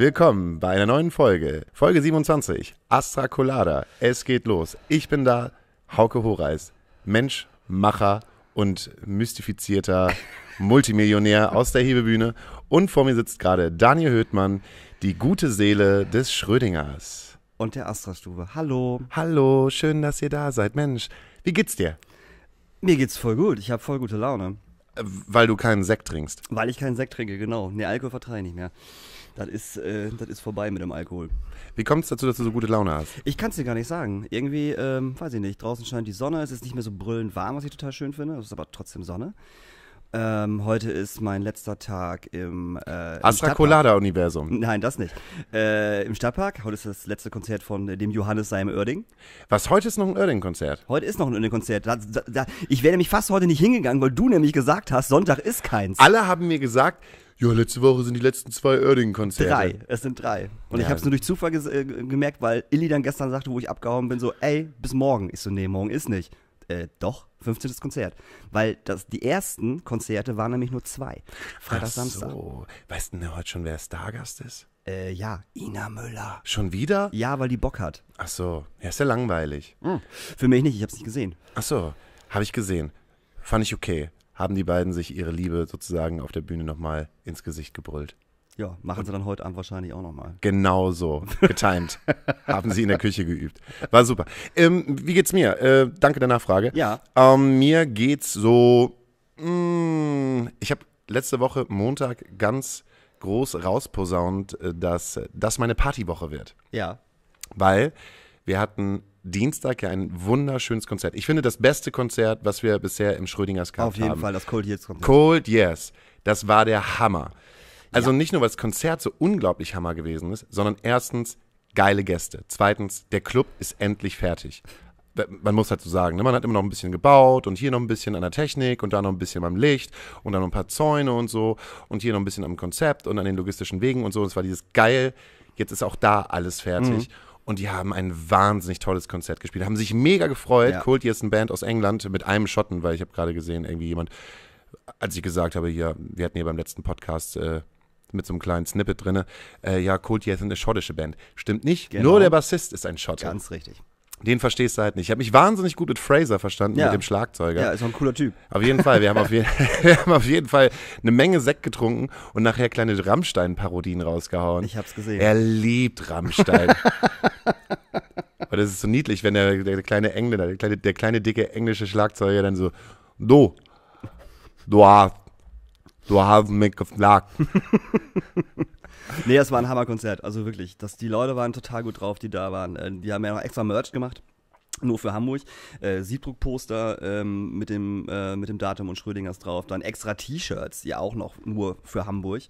Willkommen bei einer neuen Folge. Folge 27. Astra Colada. Es geht los. Ich bin da, Hauke Horeis. Mensch, Macher und mystifizierter Multimillionär aus der Hebebühne. Und vor mir sitzt gerade Daniel Höhtmann, die gute Seele des Schrödingers. Und der Astra-Stube. Hallo. Hallo, schön, dass ihr da seid. Mensch, wie geht's dir? Mir geht's voll gut. Ich habe voll gute Laune. Äh, weil du keinen Sekt trinkst. Weil ich keinen Sekt trinke, genau. Nee, Alkohol vertreibe ich nicht mehr das ist, äh, das ist vorbei mit dem Alkohol. Wie kommt es dazu, dass du so gute Laune hast? Ich kann es dir gar nicht sagen. Irgendwie, ähm, weiß ich nicht, draußen scheint die Sonne, es ist nicht mehr so brüllend warm, was ich total schön finde, es ist aber trotzdem Sonne. Ähm, heute ist mein letzter Tag im, äh, Colada universum Nein, das nicht. Äh, Im Stadtpark. Heute ist das letzte Konzert von äh, dem Johannes Seim Oerding. Was, heute ist noch ein Oerding-Konzert? Heute ist noch ein Oerding-Konzert. ich wäre nämlich fast heute nicht hingegangen, weil du nämlich gesagt hast, Sonntag ist keins. Alle haben mir gesagt, ja, letzte Woche sind die letzten zwei Oerdingen-Konzerte. Drei, es sind drei. Und ja. ich habe es nur durch Zufall äh, gemerkt, weil Illy dann gestern sagte, wo ich abgehauen bin, so, ey, bis morgen. Ich so, nee, morgen ist nicht. Äh, doch, 15. Konzert. Weil das, die ersten Konzerte waren nämlich nur zwei. Freitag, Ach Samstag. So. Weißt du denn heute schon, wer Stargast ist? Äh, ja, Ina Müller. Schon wieder? Ja, weil die Bock hat. Ach so, ja, ist ja langweilig. Hm. Für mich nicht, ich hab's nicht gesehen. Ach so, habe ich gesehen. Fand ich okay haben die beiden sich ihre Liebe sozusagen auf der Bühne nochmal ins Gesicht gebrüllt. Ja, machen sie dann heute Abend wahrscheinlich auch nochmal. Genau so, getimed. haben sie in der Küche geübt. War super. Ähm, wie geht's mir? Äh, danke der Nachfrage. Ja. Ähm, mir geht's so. Mh, mm, ich habe letzte Woche Montag ganz groß rausposaunt, äh, dass äh, das meine Partywoche wird. Ja. Weil wir hatten Dienstag ja ein wunderschönes Konzert. Ich finde das beste Konzert, was wir bisher im Schrödingers haben. Auf jeden haben. Fall, das Cold Years Konzert. Cold Years, das war der Hammer. Also ja. nicht nur, weil das Konzert so unglaublich Hammer gewesen ist, sondern erstens geile Gäste. Zweitens, der Club ist endlich fertig. Man muss halt so sagen, ne? man hat immer noch ein bisschen gebaut und hier noch ein bisschen an der Technik und da noch ein bisschen beim Licht und dann noch ein paar Zäune und so und hier noch ein bisschen am Konzept und an den logistischen Wegen und so. Und es war dieses geil, jetzt ist auch da alles fertig. Mhm. Und die haben ein wahnsinnig tolles Konzert gespielt. Haben sich mega gefreut. Ja. Cold ist eine Band aus England mit einem Schotten, weil ich habe gerade gesehen, irgendwie jemand, als ich gesagt habe, hier, wir hatten hier beim letzten Podcast äh, mit so einem kleinen Snippet drin, äh, ja, Cold Yes ist eine schottische Band. Stimmt nicht, genau. nur der Bassist ist ein Schotter. Ganz richtig. Den verstehst du halt nicht. Ich habe mich wahnsinnig gut mit Fraser verstanden, ja. mit dem Schlagzeuger. Ja, ist auch ein cooler Typ. Auf jeden Fall. Wir haben auf, je wir haben auf jeden Fall eine Menge Sekt getrunken und nachher kleine Rammstein-Parodien rausgehauen. Ich hab's gesehen. Er liebt Rammstein. und das ist so niedlich, wenn der, der kleine Engländer, der kleine, der kleine dicke englische Schlagzeuger dann so, du, du hast, du hast mich gefragt. nee, das war ein Hammerkonzert. Also wirklich, das, die Leute waren total gut drauf, die da waren. Äh, die haben ja noch extra Merch gemacht nur für Hamburg. Äh, Siebdruckposter ähm, mit, dem, äh, mit dem Datum und Schrödingers drauf. Dann extra T-Shirts, ja auch noch nur für Hamburg.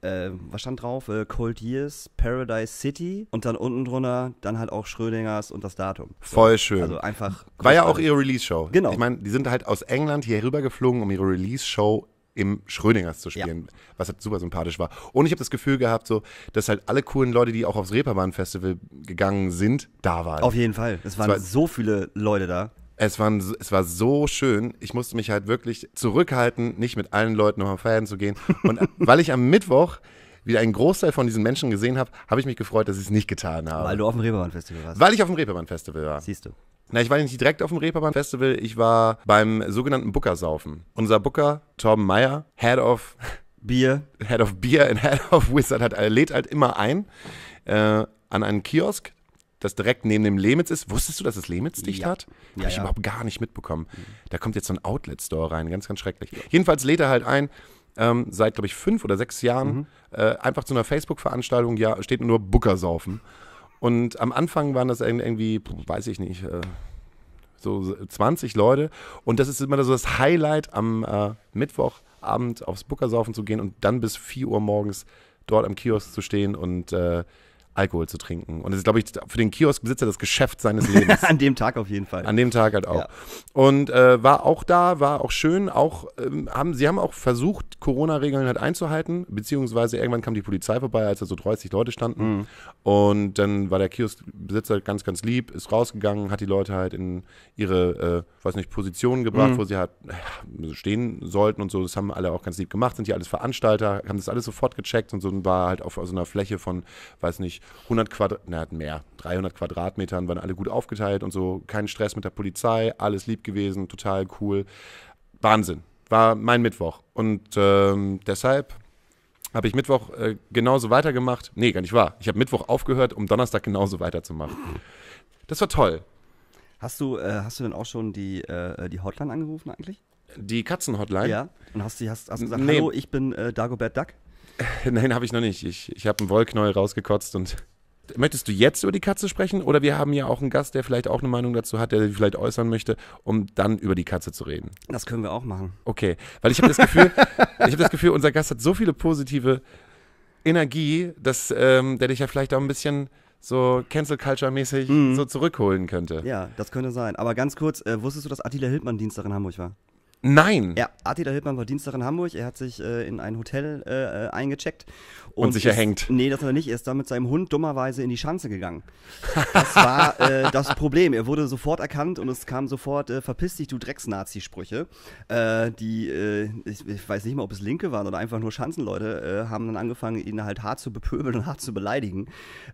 Äh, was stand drauf? Äh, Cold Years, Paradise City und dann unten drunter dann halt auch Schrödingers und das Datum. So. Voll schön. Also einfach. War ja auch ihre Release-Show. Genau. Ich meine, die sind halt aus England hier rüber geflogen, um ihre Release-Show im Schrödingers zu spielen, ja. was halt super sympathisch war. Und ich habe das Gefühl gehabt, so, dass halt alle coolen Leute, die auch aufs Reeperbahn-Festival gegangen sind, da waren. Auf jeden Fall. Es waren es war, so viele Leute da. Es, waren, es war so schön. Ich musste mich halt wirklich zurückhalten, nicht mit allen Leuten nochmal feiern zu gehen. Und äh, weil ich am Mittwoch wieder einen Großteil von diesen Menschen gesehen habe, habe ich mich gefreut, dass ich es nicht getan habe. Weil du auf dem Reeperbahn-Festival warst. Weil ich auf dem Reeperbahn-Festival war. Siehst du. Na, ich war nicht direkt auf dem Reeperbahn-Festival, ich war beim sogenannten Booker-Saufen. Unser Booker, Torben Meyer, Head of Beer. Head of Beer und Head of Wizard hat, er lädt halt immer ein äh, an einen Kiosk, das direkt neben dem Lemitz ist. Wusstest du, dass es das Lehmitz dicht ja. hat? Habe ich ja. überhaupt gar nicht mitbekommen. Mhm. Da kommt jetzt so ein Outlet-Store rein, ganz, ganz schrecklich. Jedenfalls lädt er halt ein, ähm, seit, glaube ich, fünf oder sechs Jahren, mhm. äh, einfach zu einer Facebook-Veranstaltung, ja, steht nur Bookersaufen. Und am Anfang waren das irgendwie, weiß ich nicht, äh, so 20 Leute. Und das ist immer so das Highlight, am äh, Mittwochabend aufs Bookersaufen zu gehen und dann bis 4 Uhr morgens dort am Kiosk zu stehen und äh, Alkohol zu trinken. Und das ist, glaube ich, für den Kioskbesitzer das Geschäft seines Lebens. An dem Tag auf jeden Fall. An dem Tag halt auch. Ja. Und äh, war auch da, war auch schön. Auch ähm, haben, sie haben auch versucht, Corona-Regeln halt einzuhalten, beziehungsweise irgendwann kam die Polizei vorbei, als da so 30 Leute standen. Mhm. Und dann war der Kioskbesitzer ganz, ganz lieb, ist rausgegangen, hat die Leute halt in ihre, äh, weiß nicht, Positionen gebracht, mhm. wo sie halt äh, stehen sollten und so. Das haben alle auch ganz lieb gemacht, sind ja alles Veranstalter, haben das alles sofort gecheckt und so und war halt auf so einer Fläche von, weiß nicht, 100 Quadratmetern, na, mehr, 300 Quadratmetern, waren alle gut aufgeteilt und so. Kein Stress mit der Polizei, alles lieb gewesen, total cool. Wahnsinn. War mein Mittwoch. Und ähm, deshalb habe ich Mittwoch äh, genauso weitergemacht. Nee, gar nicht wahr. Ich habe Mittwoch aufgehört, um Donnerstag genauso weiterzumachen. Das war toll. Hast du, äh, hast du denn auch schon die, äh, äh die Hotline angerufen eigentlich? Die Katzenhotline? Ja. Und hast, du hast, hast gesagt, nee. hallo, ich bin äh, Dagobert Duck? Nein, habe ich noch nicht. Ich, ich habe einen Wollknäuel rausgekotzt und. Möchtest du jetzt über die Katze sprechen oder wir haben ja auch einen Gast, der vielleicht auch eine Meinung dazu hat, der sie vielleicht äußern möchte, um dann über die Katze zu reden? Das können wir auch machen. Okay, weil ich habe das Gefühl, das Gefühl, unser Gast hat so viele positive Energie, dass ähm, der dich ja vielleicht auch ein bisschen so Cancel Culture mäßig mhm. so zurückholen könnte. Ja, das könnte sein. Aber ganz kurz, äh, wusstest du, dass Attila Hildmann Dienstag in Hamburg war? Nein. Ja, Attila Hildmann war Dienstag in Hamburg. Er hat sich äh, in ein Hotel äh, äh eingecheckt. Und, und sich ist, erhängt. Nee, das hat er nicht. Er ist dann mit seinem Hund dummerweise in die Schanze gegangen. Das war äh, das Problem. Er wurde sofort erkannt und es kam sofort, äh, verpiss dich, du Drecksnazi-Sprüche. Äh, die, ich, ich, weiß nicht mal, ob es Linke waren oder einfach nur Schanzenleute, haben dann angefangen, ihn halt hart zu bepöbeln und hart zu beleidigen.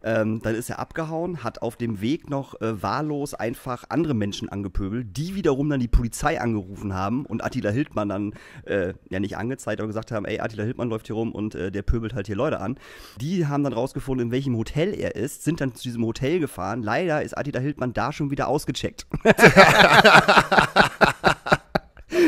Ähm, dann ist er abgehauen, hat auf dem Weg noch wahllos einfach andere Menschen angepöbelt, die wiederum dann die Polizei angerufen haben und und Attila Hildmann dann äh, ja nicht angezeigt, aber gesagt haben, ey, Attila Hildmann läuft hier rum und äh, der pöbelt halt hier Leute an. Die haben dann rausgefunden, in welchem Hotel er ist, sind dann zu diesem Hotel gefahren. Leider ist Attila Hildmann da schon wieder ausgecheckt.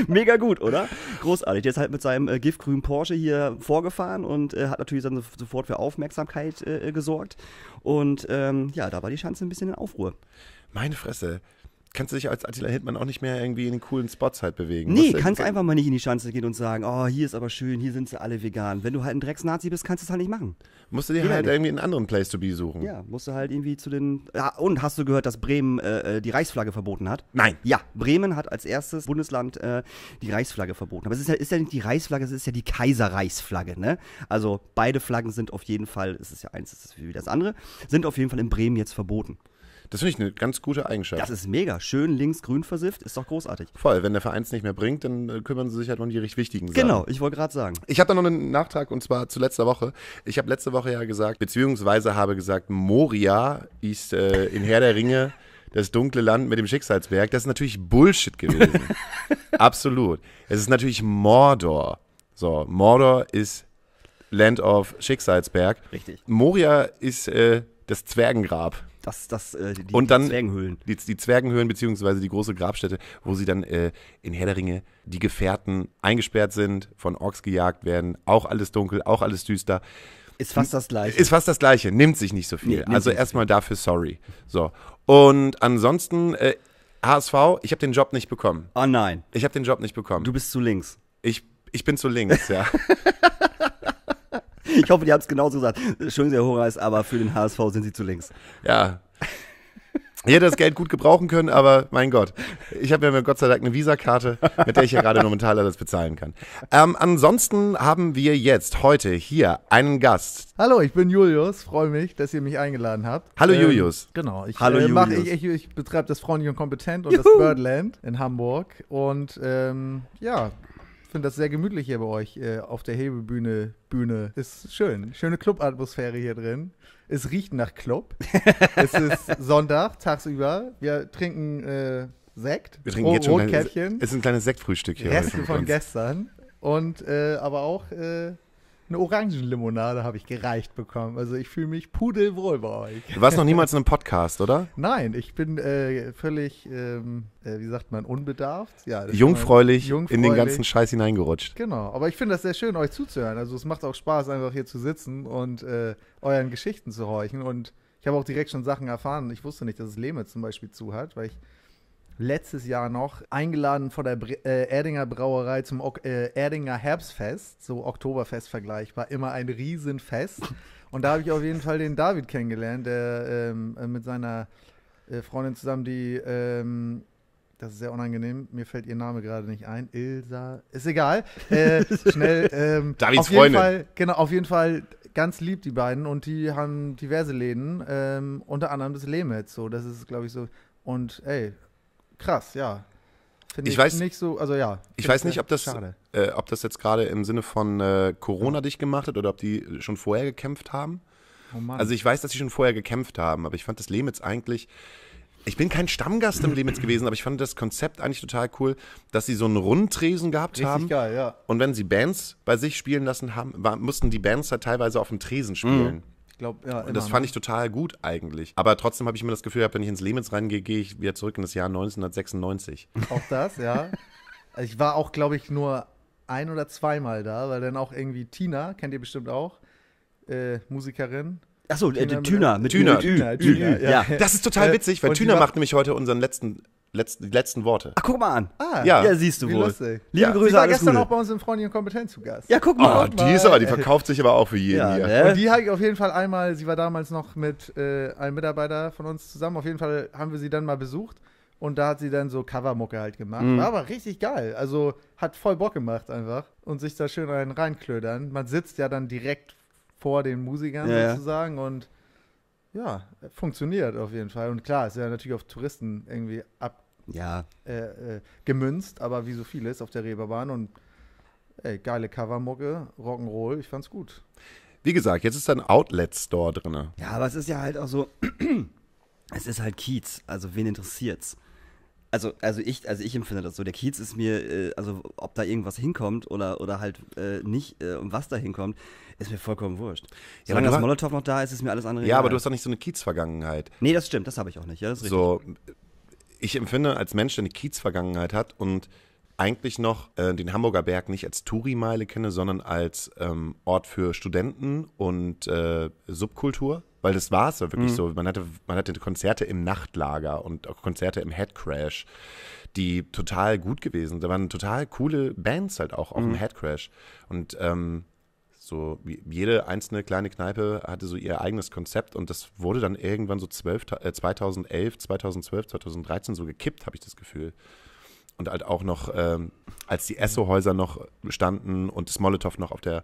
Mega gut, oder? Großartig. Der ist halt mit seinem äh, giftgrünen Porsche hier vorgefahren und äh, hat natürlich dann sofort für Aufmerksamkeit äh, gesorgt. Und ähm, ja, da war die Schanze ein bisschen in Aufruhr. Meine Fresse kannst du dich als Attila Hildmann auch nicht mehr irgendwie in den coolen Spots halt bewegen. Nee, kannst einfach mal nicht in die Schanze gehen und sagen, oh, hier ist aber schön, hier sind sie alle vegan. Wenn du halt ein Drecksnazi bist, kannst du es halt nicht machen. Musst du dir halt nicht. irgendwie einen anderen Place to be suchen. Ja, musst du halt irgendwie zu den. Ja, und hast du gehört, dass Bremen äh, äh, die Reichsflagge verboten hat? Nein. Ja, Bremen hat als erstes Bundesland äh, die Reichsflagge verboten. Aber es ist ja, ist ja nicht die Reichsflagge, es ist ja die Kaiserreichsflagge, ne? Also beide Flaggen sind auf jeden Fall, es ist ja eins, es ist wie das andere, sind auf jeden Fall in Bremen jetzt verboten. Das finde ich eine ganz gute Eigenschaft. Das ist mega. Schön links-grün versifft, ist doch großartig. Voll, wenn der Verein es nicht mehr bringt, dann äh, kümmern sie sich halt um die richtig wichtigen Sachen. Genau, ich wollte gerade sagen. Ich habe da noch einen Nachtrag und zwar zu letzter Woche. Ich habe letzte Woche ja gesagt, beziehungsweise habe gesagt, Moria ist äh, in Herr der Ringe das dunkle Land mit dem Schicksalsberg. Das ist natürlich Bullshit gewesen. Absolut. Es ist natürlich Mordor. So, Mordor ist Land of Schicksalsberg. Richtig. Moria ist äh, das Zwergengrab. Das, das, äh, die, und dann die Zwergenhöhlen. Die, die, Zwergenhöhlen, beziehungsweise die große Grabstätte, wo sie dann äh, in Herr der Ringe die Gefährten eingesperrt sind, von Orks gejagt werden. Auch alles dunkel, auch alles düster. Ist fast das Gleiche. Ist fast das Gleiche, nimmt sich nicht so viel. Nee, also erstmal dafür sorry. So. Und ansonsten, äh, HSV, ich habe den Job nicht bekommen. Oh nein. Ich habe den Job nicht bekommen. Du bist zu links. Ich, ich bin zu links, ja. Ich hoffe, die haben es genauso gesagt. Schön, sehr Herr Horace, aber für den HSV sind sie zu links. Ja. Ich hätte das Geld gut gebrauchen können, aber mein Gott. Ich habe ja mir Gott sei Dank eine Visakarte, mit der ich ja gerade momentan alles bezahlen kann. Ähm, ansonsten haben wir jetzt heute hier einen Gast. Hallo, ich bin Julius. Freue mich, dass ihr mich eingeladen habt. Hallo ähm, Julius. Genau. Ich, Hallo äh, mach, Ich, ich, ich betreibe das Freundlich und Kompetent und Juhu. das Birdland in Hamburg. Und ähm, ja, finde das sehr gemütlich hier bei euch äh, auf der Hebebühne. Bühne. Ist schön. Schöne Club-Atmosphäre hier drin. Es riecht nach Club. es ist Sonntag, tagsüber. Wir trinken äh, Sekt. Wir trinken jetzt schon Rotkäppchen. Kleine, es ist ein kleines Sektfrühstück hier. Reste von gestern. Und äh, aber auch äh, eine Orangenlimonade habe ich gereicht bekommen. Also ich fühle mich pudelwohl bei euch. Du warst noch niemals in einem Podcast, oder? Nein, ich bin äh, völlig, ähm, äh, wie sagt man, unbedarft. Ja, jungfräulich, jungfräulich, in den ganzen Scheiß hineingerutscht. Genau, aber ich finde das sehr schön, euch zuzuhören. Also es macht auch Spaß, einfach hier zu sitzen und äh, euren Geschichten zu horchen. Und ich habe auch direkt schon Sachen erfahren. Ich wusste nicht, dass es Lehme zum Beispiel zu hat, weil ich letztes Jahr noch eingeladen von der äh, Erdinger Brauerei zum o äh, Erdinger Herbstfest, so Oktoberfest vergleichbar, immer ein Riesenfest. Und da habe ich auf jeden Fall den David kennengelernt, der ähm, äh, mit seiner äh, Freundin zusammen, die, ähm, das ist sehr unangenehm, mir fällt ihr Name gerade nicht ein, Ilsa, ist egal, äh, schnell. Ähm, Davids auf jeden Freundin. Fall, genau, auf jeden Fall ganz lieb, die beiden. Und die haben diverse Läden, ähm, unter anderem das Lehmetz. So, das ist, glaube ich, so. Und ey, krass, ja. Find ich, ich weiß nicht so, also ja. Ich weiß nicht, ob das, äh, ob das jetzt gerade im Sinne von äh, Corona ja. dich gemacht hat oder ob die schon vorher gekämpft haben. Oh also ich weiß, dass sie schon vorher gekämpft haben, aber ich fand das Lemitz eigentlich. Ich bin kein Stammgast im Lemitz gewesen, aber ich fand das Konzept eigentlich total cool, dass sie so einen Rundtresen gehabt Richtig haben. Geil, ja. Und wenn sie Bands bei sich spielen lassen haben, war, mussten die Bands halt teilweise auf dem Tresen spielen. Mhm glaube, ja. Und das noch. fand ich total gut eigentlich. Aber trotzdem habe ich immer das Gefühl gehabt, wenn ich ins Lehmitz reingehe, gehe ich wieder zurück in das Jahr 1996. Auch das, ja. Also ich war auch, glaube ich, nur ein oder zweimal da, weil dann auch irgendwie Tina, kennt ihr bestimmt auch, äh, Musikerin, Achso, äh, Tina, mit Tüner. Mit Tüner. Tüner. Tüner. Tüner. Ja. Das ist total äh, witzig, weil Tina macht nämlich heute unseren letzten Letzt, die letzten Worte. Ach, guck mal an. Ah, ja. ja, siehst du wohl. Lustig. Liebe ja. Grüße, Sie war alles gestern Gute. auch bei uns im Freundlichen Kompetenz zu Gast. Ja, guck ah, mal. Oh, guck die ist aber, die verkauft sich aber auch für jeden ja, hier. Ne? Und die habe ich auf jeden Fall einmal, sie war damals noch mit äh, einem Mitarbeiter von uns zusammen, auf jeden Fall haben wir sie dann mal besucht und da hat sie dann so Covermucke halt gemacht. Mhm. War aber richtig geil. Also hat voll Bock gemacht einfach und sich da schön einen reinklödern. Man sitzt ja dann direkt vor den Musikern ja, sozusagen und ja, funktioniert auf jeden Fall. Und klar, ist ja natürlich auf Touristen irgendwie ab ja. äh, äh, gemünzt, aber wie so vieles auf der Reeperbahn und ey, geile Covermucke, Rock'n'Roll, ich fand's gut. Wie gesagt, jetzt ist da ein Outlet-Store drin. Ja, aber es ist ja halt auch so, es ist halt Kiez, also wen interessiert's? Also, also ich, also ich empfinde das so. Der Kiez ist mir, äh, also ob da irgendwas hinkommt oder, oder halt äh, nicht äh, und was da hinkommt, ist mir vollkommen wurscht. Ja, Solange das Molotow noch da ist, ist mir alles andere. Ja, egal. aber du hast doch nicht so eine Kiez-Vergangenheit. Nee, das stimmt, das habe ich auch nicht. Ja, das ist richtig. So, ich empfinde als Mensch, der eine Kiez-Vergangenheit hat und eigentlich noch äh, den Hamburger Berg nicht als Touri-Meile kenne, sondern als ähm, Ort für Studenten und äh, Subkultur. Weil das war es ja wirklich mhm. so. Man hatte, man hatte Konzerte im Nachtlager und auch Konzerte im Headcrash, die total gut gewesen. sind. Da waren total coole Bands halt auch auf mhm. dem Headcrash. Und ähm, so jede einzelne kleine Kneipe hatte so ihr eigenes Konzept und das wurde dann irgendwann so 12, äh, 2011, 2012, 2013 so gekippt, habe ich das Gefühl. Und halt auch noch, ähm, als die Esso-Häuser noch standen und das Molotow noch auf der,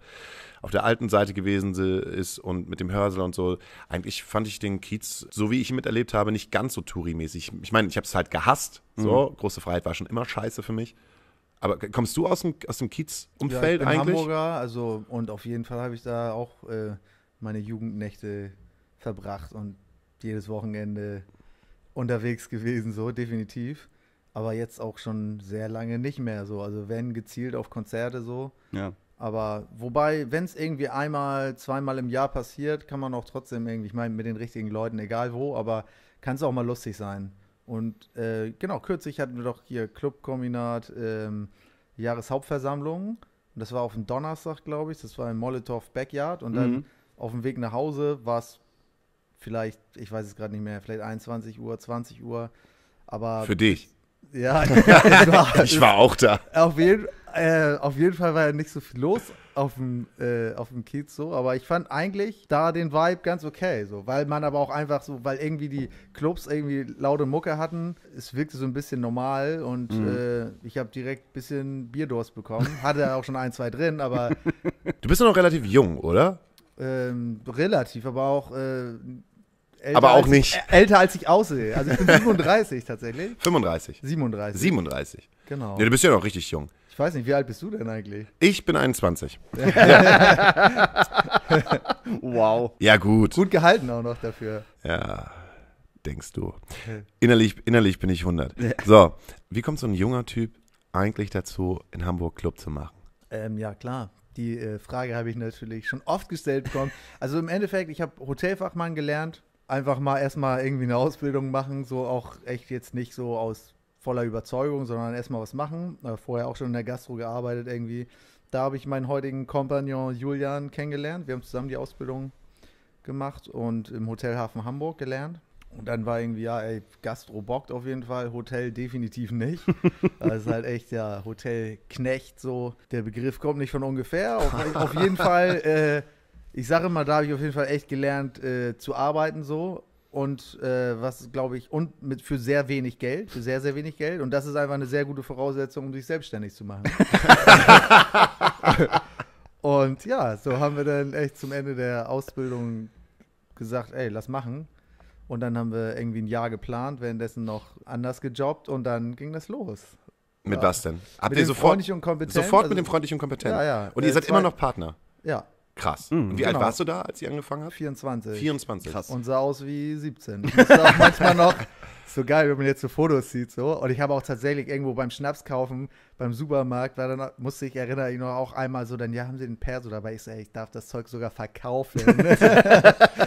auf der alten Seite gewesen ist und mit dem Hörsel und so. Eigentlich fand ich den Kiez, so wie ich ihn miterlebt habe, nicht ganz so Touri-mäßig. Ich meine, ich habe es halt gehasst. So, mhm. große Freiheit war schon immer scheiße für mich. Aber kommst du aus dem, aus dem Kiez-Umfeld ja, eigentlich? Hamburger, also und auf jeden Fall habe ich da auch äh, meine Jugendnächte verbracht und jedes Wochenende unterwegs gewesen, so definitiv. Aber jetzt auch schon sehr lange nicht mehr so. Also wenn gezielt auf Konzerte so. Ja. Aber wobei, wenn es irgendwie einmal, zweimal im Jahr passiert, kann man auch trotzdem irgendwie, ich meine, mit den richtigen Leuten, egal wo, aber kann es auch mal lustig sein. Und äh, genau, kürzlich hatten wir doch hier Clubkombinat ähm, Jahreshauptversammlung. Und das war auf dem Donnerstag, glaube ich. Das war im Molotow Backyard. Und mhm. dann auf dem Weg nach Hause war es vielleicht, ich weiß es gerade nicht mehr, vielleicht 21 Uhr, 20 Uhr. Aber. Für dich. Ja, war, ich war auch da. Auf jeden Fall äh, auf jeden Fall war ja nicht so viel los auf dem, äh, auf dem Kiez so, aber ich fand eigentlich da den Vibe ganz okay, so, weil man aber auch einfach so, weil irgendwie die Clubs irgendwie laute Mucke hatten, es wirkte so ein bisschen normal und mhm. äh, ich habe direkt ein bisschen Bierdurst bekommen, hatte auch schon ein, zwei drin, aber... Du bist ja noch relativ jung, oder? Ähm, relativ, aber auch... Äh, älter aber auch als, nicht. Älter als ich aussehe. Also ich bin 37 tatsächlich. 35. 37. 37. Genau. Ja, du bist ja noch richtig jung. Ich weiß nicht, wie alt bist du denn eigentlich? Ich bin 21. wow. Ja, gut. Gut gehalten auch noch dafür. Ja, denkst du. Innerlich, innerlich bin ich 100. So, wie kommt so ein junger Typ eigentlich dazu, in Hamburg Club zu machen? Ähm, ja, klar. Die äh, Frage habe ich natürlich schon oft gestellt bekommen. Also im Endeffekt, ich habe Hotelfachmann gelernt. Einfach mal erstmal irgendwie eine Ausbildung machen, so auch echt jetzt nicht so aus voller Überzeugung, sondern erstmal was machen. Äh, vorher auch schon in der Gastro gearbeitet irgendwie. Da habe ich meinen heutigen Kompagnon Julian kennengelernt. Wir haben zusammen die Ausbildung gemacht und im Hotelhafen Hamburg gelernt. Und dann war irgendwie, ja, ey, Gastro bockt auf jeden Fall, Hotel definitiv nicht. Das ist halt echt, ja, Hotelknecht so. Der Begriff kommt nicht von ungefähr. Auf, auf jeden Fall, äh, ich sage immer, da habe ich auf jeden Fall echt gelernt äh, zu arbeiten so und äh, was glaube ich und mit für sehr wenig Geld, für sehr sehr wenig Geld und das ist einfach eine sehr gute Voraussetzung, um sich selbstständig zu machen. und ja, so haben wir dann echt zum Ende der Ausbildung gesagt, ey, lass machen. Und dann haben wir irgendwie ein Jahr geplant, währenddessen noch anders gejobbt und dann ging das los. Mit ja. was denn? Habt mit ihr sofort freundlich und kompetent? Sofort also, mit dem freundlich und kompetent. Ja, ja. Und äh, ihr seid immer noch Partner. Ja, Krass. Mhm, und wie genau. alt warst du da, als ihr angefangen habt? 24. 24. Krass. Und sah aus wie 17. Das ist auch manchmal noch. So geil, wenn man jetzt so Fotos sieht. So. Und ich habe auch tatsächlich irgendwo beim Schnaps kaufen, beim Supermarkt, weil dann, musste ich erinnere ich noch auch einmal so, dann ja, haben sie den Perso dabei. Ich sage, ich darf das Zeug sogar verkaufen.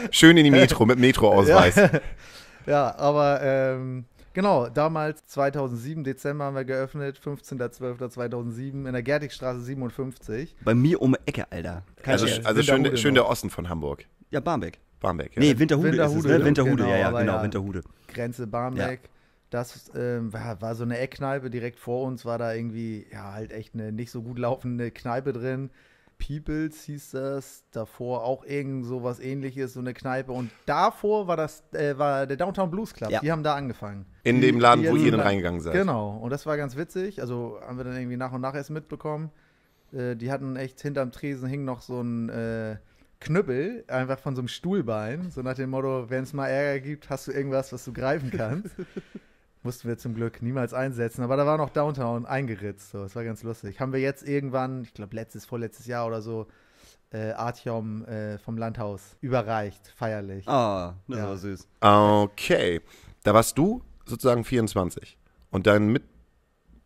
Schön in die Metro, mit Metroausweis. Ja, ja aber ähm, Genau, damals 2007, Dezember haben wir geöffnet, 15.12.2007 in der Gertigstraße 57. Bei mir um die Ecke, Alter. Keine also also schön, schön der Osten von Hamburg. Ja, Barmbek. Barmbek, ja. Nee, Winterhude, Winterhude ist es, ne? Winterhude, genau, ja, ja, genau, ja, Winterhude. Grenze Barmbek. Ja. Das ähm, war, war so eine Eckkneipe, direkt vor uns war da irgendwie, ja, halt echt eine nicht so gut laufende Kneipe drin. Peoples hieß das, davor auch irgend so was ähnliches, so eine Kneipe. Und davor war das, äh, war der Downtown Blues Club. Ja. Die haben da angefangen. In die, dem Laden, wo ihr dann reingegangen seid. Genau, und das war ganz witzig. Also haben wir dann irgendwie nach und nach erst mitbekommen. Äh, die hatten echt hinterm Tresen hing noch so ein äh, Knüppel, einfach von so einem Stuhlbein. So nach dem Motto, wenn es mal Ärger gibt, hast du irgendwas, was du greifen kannst. Mussten wir zum Glück niemals einsetzen, aber da war noch Downtown eingeritzt. So, das war ganz lustig. Haben wir jetzt irgendwann, ich glaube letztes, vorletztes Jahr oder so, äh, Artyom äh, vom Landhaus überreicht, feierlich. Ah, das ja. war süß. Okay. Da warst du sozusagen 24. Und dein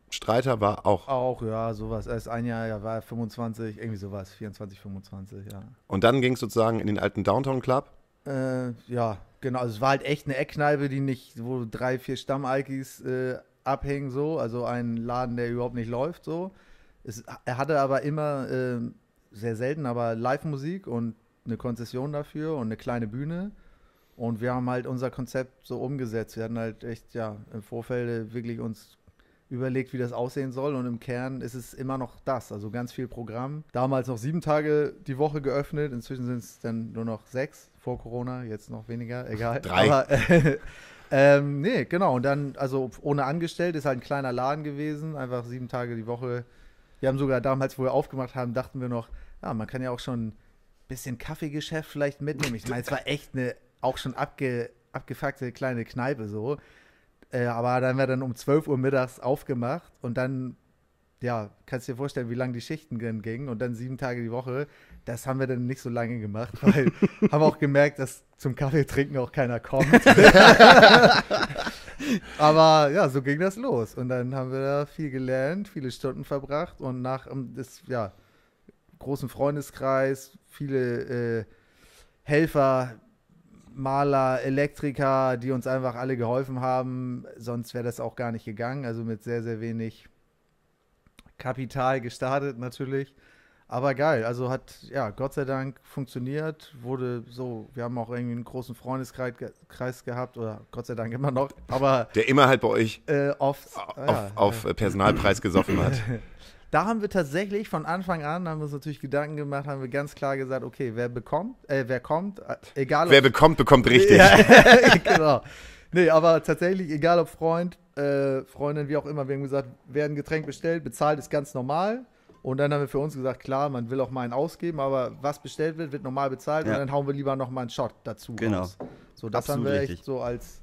Mitstreiter war auch. Auch, ja, sowas. Er ist ein Jahr, ja, war 25, irgendwie sowas, 24, 25, ja. Und dann ging es sozusagen in den alten Downtown Club? Äh, ja, Genau, also es war halt echt eine Eckkneipe, die nicht, wo drei, vier Stammalkis äh, abhängen, so, also ein Laden, der überhaupt nicht läuft, so. Es, er hatte aber immer, äh, sehr selten, aber Live-Musik und eine Konzession dafür und eine kleine Bühne. Und wir haben halt unser Konzept so umgesetzt. Wir hatten halt echt, ja, im Vorfeld wirklich uns überlegt, wie das aussehen soll. Und im Kern ist es immer noch das. Also ganz viel Programm. Damals noch sieben Tage die Woche geöffnet. Inzwischen sind es dann nur noch sechs vor Corona. Jetzt noch weniger. Egal. Drei. Aber, ähm, nee, genau. Und dann, also ohne Angestellte, ist halt ein kleiner Laden gewesen. Einfach sieben Tage die Woche. Wir haben sogar damals, wo wir aufgemacht haben, dachten wir noch, ja, man kann ja auch schon ein bisschen Kaffeegeschäft vielleicht mitnehmen. Ich meine, es war echt eine auch schon abge, abgefuckte kleine Kneipe so. Äh, aber dann wir dann um 12 Uhr mittags aufgemacht und dann, ja, kannst du dir vorstellen, wie lange die Schichten dann gingen und dann sieben Tage die Woche. Das haben wir dann nicht so lange gemacht, weil haben auch gemerkt, dass zum Kaffee trinken auch keiner kommt. aber ja, so ging das los. Und dann haben wir da viel gelernt, viele Stunden verbracht und nach ähm, das, ja, großen Freundeskreis, viele äh, Helfer, Maler, Elektriker, die uns einfach alle geholfen haben. Sonst wäre das auch gar nicht gegangen. Also mit sehr, sehr wenig Kapital gestartet natürlich. Aber geil, also hat ja Gott sei Dank funktioniert, wurde so, wir haben auch irgendwie einen großen Freundeskreis Kreis gehabt oder Gott sei Dank immer noch, aber der immer halt bei euch äh, oft, auf, ja, auf, auf Personalpreis gesoffen hat. Da haben wir tatsächlich von Anfang an, haben wir uns natürlich Gedanken gemacht, haben wir ganz klar gesagt, okay, wer bekommt, äh, wer kommt, äh, egal. Wer bekommt, bekommt richtig. Ja, genau. Nee, aber tatsächlich, egal ob Freund, äh, Freundin, wie auch immer, wir haben gesagt, werden ein Getränk bestellt, bezahlt ist ganz normal. Und dann haben wir für uns gesagt, klar, man will auch mal einen ausgeben, aber was bestellt wird, wird normal bezahlt ja. und dann hauen wir lieber nochmal einen Shot dazu. Genau. Raus. So, das Absolut haben wir echt richtig. so als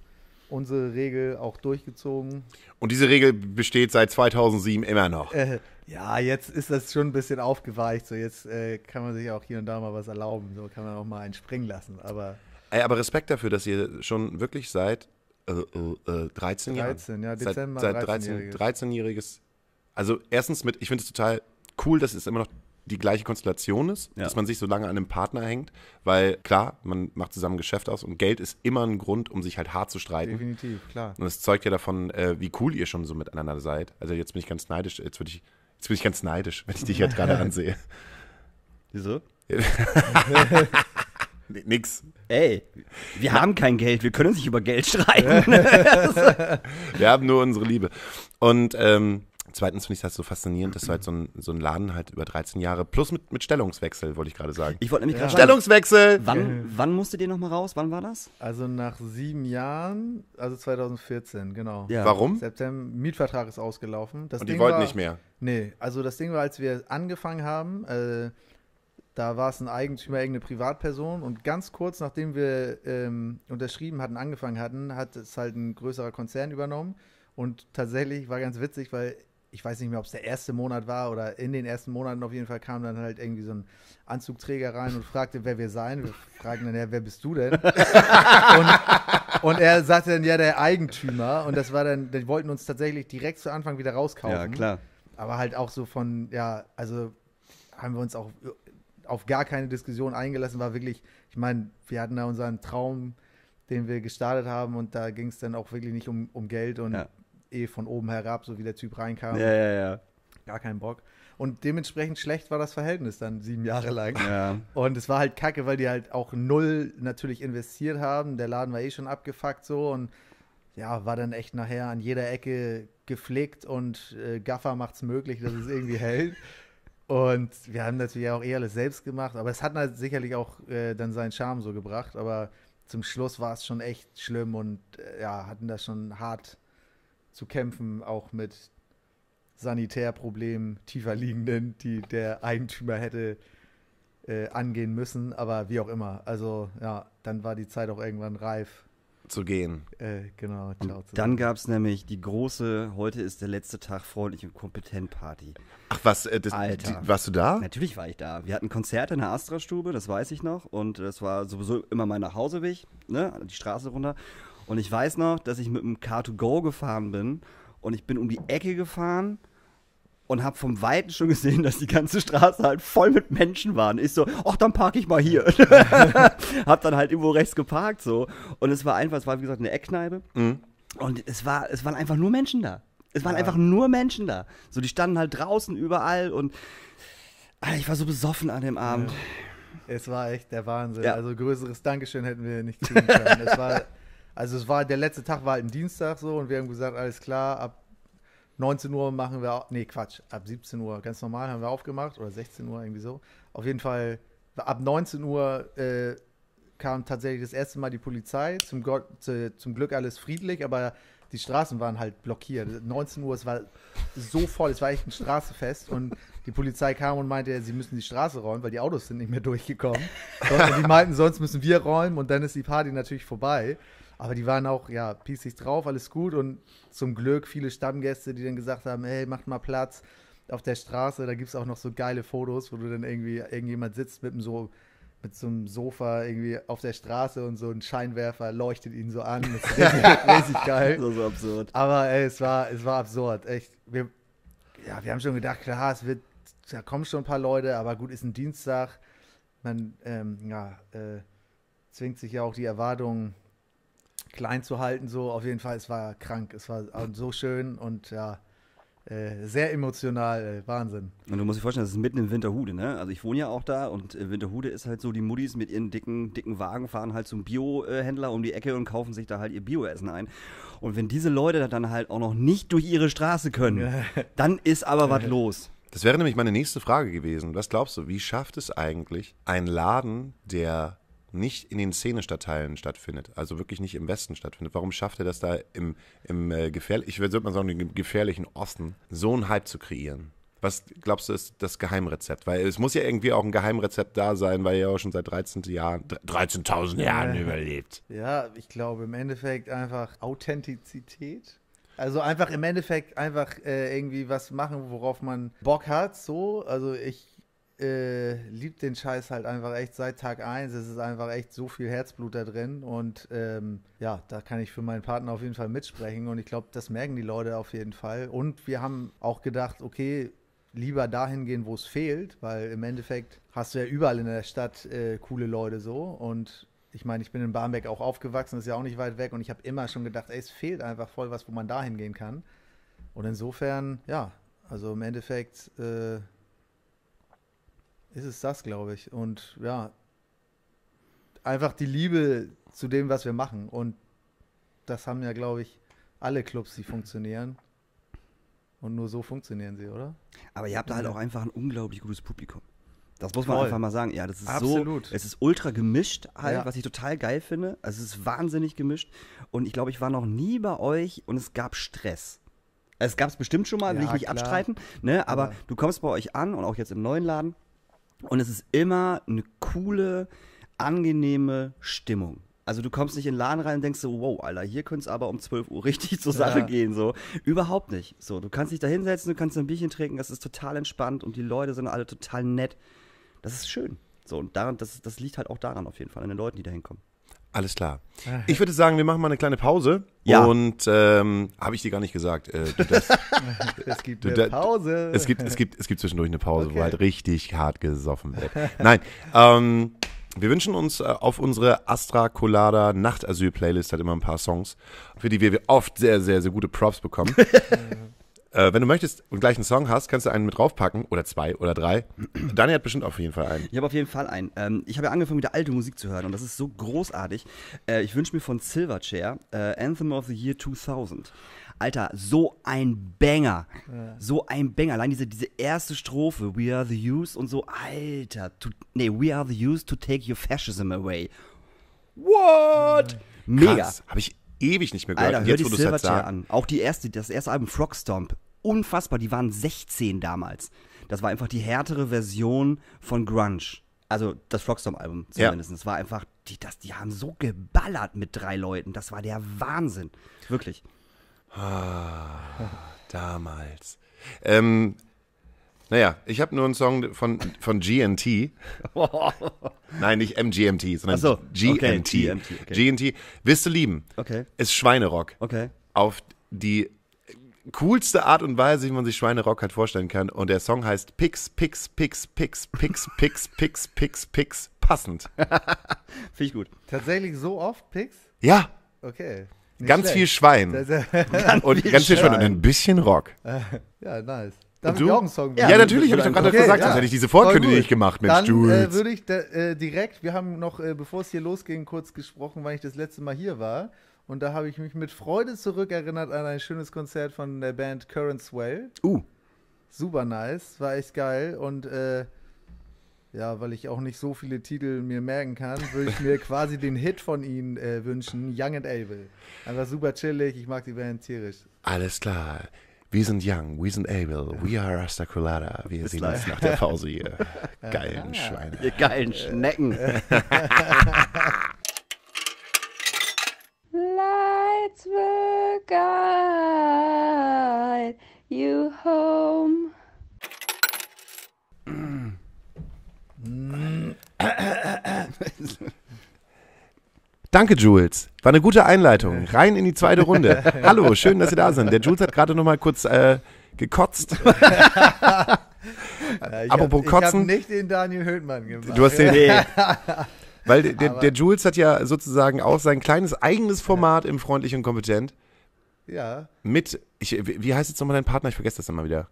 unsere Regel auch durchgezogen. Und diese Regel besteht seit 2007 immer noch. Äh, ja, jetzt ist das schon ein bisschen aufgeweicht. So jetzt äh, kann man sich auch hier und da mal was erlauben. So kann man auch mal einen springen lassen. Aber, Ey, aber Respekt dafür, dass ihr schon wirklich seit äh, äh, 13 Jahren. 13, ja, Dezember. Seit, seit 13-jähriges. 13 jähriges also, erstens mit, ich finde es total cool, dass es immer noch die gleiche Konstellation ist, ja. dass man sich so lange an einem Partner hängt, weil klar, man macht zusammen Geschäft aus und Geld ist immer ein Grund, um sich halt hart zu streiten. Definitiv, klar. Und es zeugt ja davon, äh, wie cool ihr schon so miteinander seid. Also jetzt bin ich ganz neidisch, jetzt würde ich Jetzt bin ich ganz neidisch, wenn ich dich jetzt gerade ansehe. Wieso? Nix. Ey, wir haben kein Geld, wir können uns nicht über Geld streiten. wir haben nur unsere Liebe. Und ähm, Zweitens finde ich das so faszinierend, dass du halt so, ein, so einen Laden halt über 13 Jahre, plus mit, mit Stellungswechsel, wollte ich gerade sagen. Ich wollte nämlich ja. gerade Stellungswechsel! Wann, wann musstet ihr nochmal raus? Wann war das? Also nach sieben Jahren, also 2014, genau. Ja. Warum? September, Mietvertrag ist ausgelaufen. Das Und Ding die wollten war, nicht mehr? Nee, also das Ding war, als wir angefangen haben, äh, da war es ein Eigentümer, irgendeine Privatperson. Und ganz kurz nachdem wir ähm, unterschrieben hatten, angefangen hatten, hat es halt ein größerer Konzern übernommen. Und tatsächlich war ganz witzig, weil ich weiß nicht mehr, ob es der erste Monat war oder in den ersten Monaten auf jeden Fall kam dann halt irgendwie so ein Anzugträger rein und fragte, wer wir seien. Wir fragen dann, ja, wer bist du denn? und, und, er sagte dann, ja, der Eigentümer. Und das war dann, die wollten uns tatsächlich direkt zu Anfang wieder rauskaufen. Ja, klar. Aber halt auch so von, ja, also haben wir uns auch auf gar keine Diskussion eingelassen, war wirklich, ich meine, wir hatten da unseren Traum, den wir gestartet haben und da ging es dann auch wirklich nicht um, um Geld und ja eh von oben herab, so wie der Typ reinkam. Ja, ja, ja. Gar keinen Bock. Und dementsprechend schlecht war das Verhältnis dann sieben Jahre lang. Ja. Und es war halt kacke, weil die halt auch null natürlich investiert haben. Der Laden war eh schon abgefuckt so und ja, war dann echt nachher an jeder Ecke gepflegt und äh, Gaffer es möglich, dass es irgendwie hält. Und wir haben natürlich auch eh alles selbst gemacht, aber es hat halt sicherlich auch äh, dann seinen Charme so gebracht, aber zum Schluss war es schon echt schlimm und äh, ja, hatten das schon hart zu kämpfen, auch mit Sanitärproblemen tiefer liegenden, die der Eigentümer hätte äh, angehen müssen. Aber wie auch immer. Also ja, dann war die Zeit auch irgendwann reif. Zu gehen. Äh, genau, ciao. Dann gab es nämlich die große, heute ist der letzte Tag freundlich und kompetent Party. Ach was, äh, das, Alter. Die, warst du da? Natürlich war ich da. Wir hatten Konzerte in der Astra-Stube, das weiß ich noch. Und das war sowieso immer mein Nachhauseweg, ne, die Straße runter. Und ich weiß noch, dass ich mit dem Car2Go gefahren bin und ich bin um die Ecke gefahren und habe vom Weiten schon gesehen, dass die ganze Straße halt voll mit Menschen waren. Ich so, ach, dann parke ich mal hier. hab dann halt irgendwo rechts geparkt so. Und es war einfach, es war wie gesagt eine Eckkneipe. Mhm. Und es, war, es waren einfach nur Menschen da. Es waren ja. einfach nur Menschen da. So, die standen halt draußen überall und Alter, ich war so besoffen an dem Abend. Ja. Es war echt der Wahnsinn. Ja. Also größeres Dankeschön hätten wir nicht tun können. Es war Also es war, der letzte Tag war halt ein Dienstag so und wir haben gesagt, alles klar, ab 19 Uhr machen wir, nee, Quatsch, ab 17 Uhr ganz normal haben wir aufgemacht oder 16 Uhr irgendwie so. Auf jeden Fall, ab 19 Uhr äh, kam tatsächlich das erste Mal die Polizei. Zum, Gott, zum Glück alles friedlich, aber die Straßen waren halt blockiert. 19 Uhr, es war so voll, es war echt ein Straßenfest und die Polizei kam und meinte, sie müssen die Straße räumen, weil die Autos sind nicht mehr durchgekommen. Und die meinten, sonst müssen wir räumen und dann ist die Party natürlich vorbei. Aber die waren auch, ja, pießig drauf, alles gut und zum Glück viele Stammgäste, die dann gesagt haben, hey, macht mal Platz auf der Straße, da gibt es auch noch so geile Fotos, wo du dann irgendwie, irgendjemand sitzt mit so mit so einem Sofa irgendwie auf der Straße und so ein Scheinwerfer leuchtet ihn so an. Das ist richtig, richtig geil. ist so absurd. Aber ey, es war, es war absurd, echt. Wir, ja, wir haben schon gedacht, klar, es wird, da kommen schon ein paar Leute, aber gut, ist ein Dienstag. Man, ähm, ja, äh, zwingt sich ja auch die Erwartungen klein zu halten. So, auf jeden Fall, es war krank. Es war so schön und ja, äh, sehr emotional, äh, Wahnsinn. Und du musst dir vorstellen, das ist mitten in Winterhude, ne? Also ich wohne ja auch da und äh, Winterhude ist halt so, die Muddies mit ihren dicken, dicken Wagen fahren halt zum Biohändler um die Ecke und kaufen sich da halt ihr Bioessen ein. Und wenn diese Leute dann halt auch noch nicht durch ihre Straße können, dann ist aber was los. Das wäre nämlich meine nächste Frage gewesen. Was glaubst du, wie schafft es eigentlich ein Laden, der nicht in den Szenestattteilen stattfindet, also wirklich nicht im Westen stattfindet. Warum schafft er das da im, im äh, gefährlichen, ich würde mal sagen, im gefährlichen Osten, so einen Hype zu kreieren? Was glaubst du, ist das Geheimrezept? Weil es muss ja irgendwie auch ein Geheimrezept da sein, weil er ja auch schon seit 13. Jahren, 13.000 Jahren ja. überlebt. Ja, ich glaube im Endeffekt einfach Authentizität. Also einfach im Endeffekt einfach äh, irgendwie was machen, worauf man Bock hat. So, also ich äh, liebt den Scheiß halt einfach echt seit Tag 1. Es ist einfach echt so viel Herzblut da drin. Und ähm, ja, da kann ich für meinen Partner auf jeden Fall mitsprechen. Und ich glaube, das merken die Leute auf jeden Fall. Und wir haben auch gedacht, okay, lieber dahin gehen, wo es fehlt, weil im Endeffekt hast du ja überall in der Stadt äh, coole Leute so. Und ich meine, ich bin in Barmbek auch aufgewachsen, ist ja auch nicht weit weg. Und ich habe immer schon gedacht, ey, es fehlt einfach voll was, wo man dahin gehen kann. Und insofern, ja, also im Endeffekt. Äh, ist es das, glaube ich. Und ja, einfach die Liebe zu dem, was wir machen. Und das haben ja, glaube ich, alle Clubs, die funktionieren. Und nur so funktionieren sie, oder? Aber ihr habt da halt auch einfach ein unglaublich gutes Publikum. Das muss man einfach mal sagen. Ja, das ist Absolut. so. Es ist ultra gemischt halt, ja. was ich total geil finde. Also es ist wahnsinnig gemischt. Und ich glaube, ich war noch nie bei euch und es gab Stress. Es gab es bestimmt schon mal, ja, will ich nicht klar. abstreiten, ne? Aber ja. du kommst bei euch an und auch jetzt im neuen Laden und es ist immer eine coole, angenehme Stimmung. Also du kommst nicht in den Laden rein und denkst so, wow, Alter, hier könnte es aber um 12 Uhr richtig zur Sache ja. gehen. So. Überhaupt nicht. So, du kannst dich da hinsetzen, du kannst ein Bierchen trinken, das ist total entspannt und die Leute sind alle total nett. Das ist schön. So, und daran, das, das liegt halt auch daran auf jeden Fall, an den Leuten, die da hinkommen. Alles klar. Ah, ich würde sagen, wir machen mal eine kleine Pause. Ja. Und ähm, habe ich dir gar nicht gesagt. Äh, du, das, es gibt du, eine Pause. Es gibt, es, gibt, es gibt zwischendurch eine Pause, okay. wo halt richtig hart gesoffen wird. Nein. Ähm, wir wünschen uns äh, auf unsere Astra Colada Nachtasyl-Playlist halt immer ein paar Songs, für die wir oft sehr, sehr, sehr gute Props bekommen. Äh, wenn du möchtest und gleich einen Song hast, kannst du einen mit draufpacken oder zwei oder drei. Daniel hat bestimmt auf jeden Fall einen. Ich habe auf jeden Fall einen. Ähm, ich habe ja angefangen, wieder alte Musik zu hören und das ist so großartig. Äh, ich wünsche mir von Silverchair äh, Anthem of the Year 2000. Alter, so ein Banger. Ja. So ein Banger. Allein diese, diese erste Strophe, We are the used und so, Alter. To, nee, we are the used to take your fascism away. What? Mega. Habe ich ewig nicht mehr gehört. Alter, hör jetzt, die halt Silverchair an. Auch die erste, das erste Album Frogstomp. Unfassbar, die waren 16 damals. Das war einfach die härtere Version von Grunge. Also das Frogstomp-Album zumindest. Ja. Das war einfach, die, das, die haben so geballert mit drei Leuten. Das war der Wahnsinn. Wirklich. Ah, damals. Ähm, naja, ich habe nur einen Song von, von GNT. Nein, nicht MGMT, sondern so, GNT. Okay, GNT, okay. GNT. Wirst du lieben. Okay. Ist Schweinerock. Okay. Auf die coolste Art und Weise, wie man sich Schweinerock halt vorstellen kann. Und der Song heißt Pix, Pix, Pix, Pix, Pix, Pix, Pix, Pix, Pix. Passend. Finde ich gut. Tatsächlich so oft Pix? Ja. Okay. Nicht ganz schlecht. viel Schwein. Das, das, ganz und viel ganz viel Schwein. Schwein und ein bisschen Rock. Äh, ja, nice. Darf du? ich auch einen Song machen? Ja, natürlich, habe ich doch gerade okay, gesagt, ja. sonst hätte ich diese Vorkündigung nicht gemacht, Mensch, Dann, Äh, würde ich da, äh, direkt, wir haben noch, äh, bevor es hier losging, kurz gesprochen, weil ich das letzte Mal hier war. Und da habe ich mich mit Freude zurückerinnert an ein schönes Konzert von der Band Current Swell. Uh. Super nice, war echt geil. Und äh, ja, weil ich auch nicht so viele Titel mir merken kann, würde ich mir quasi den Hit von ihnen äh, wünschen, Young and Able. Einfach super chillig, ich mag die Band tierisch. Alles klar. We sind young, we sind able, we are Rasta Colada. Wir Bis sehen live. uns nach der Pause, ihr geilen Schweine. Ihr geilen Schnecken. Lights will guide you home. Mm. Mm. Danke, Jules. War eine gute Einleitung. Rein in die zweite Runde. Hallo, schön, dass Sie da sind. Der Jules hat gerade noch mal kurz äh, gekotzt. Äh, ich Apropos hab, Kotzen. Ich habe nicht den Daniel Höhtmann gemacht. Du hast den. Nee. Weil der, der, Jules hat ja sozusagen auch sein kleines eigenes Format im Freundlich und Kompetent. Ja. Mit, ich, wie heißt jetzt nochmal dein Partner? Ich vergesse das immer wieder.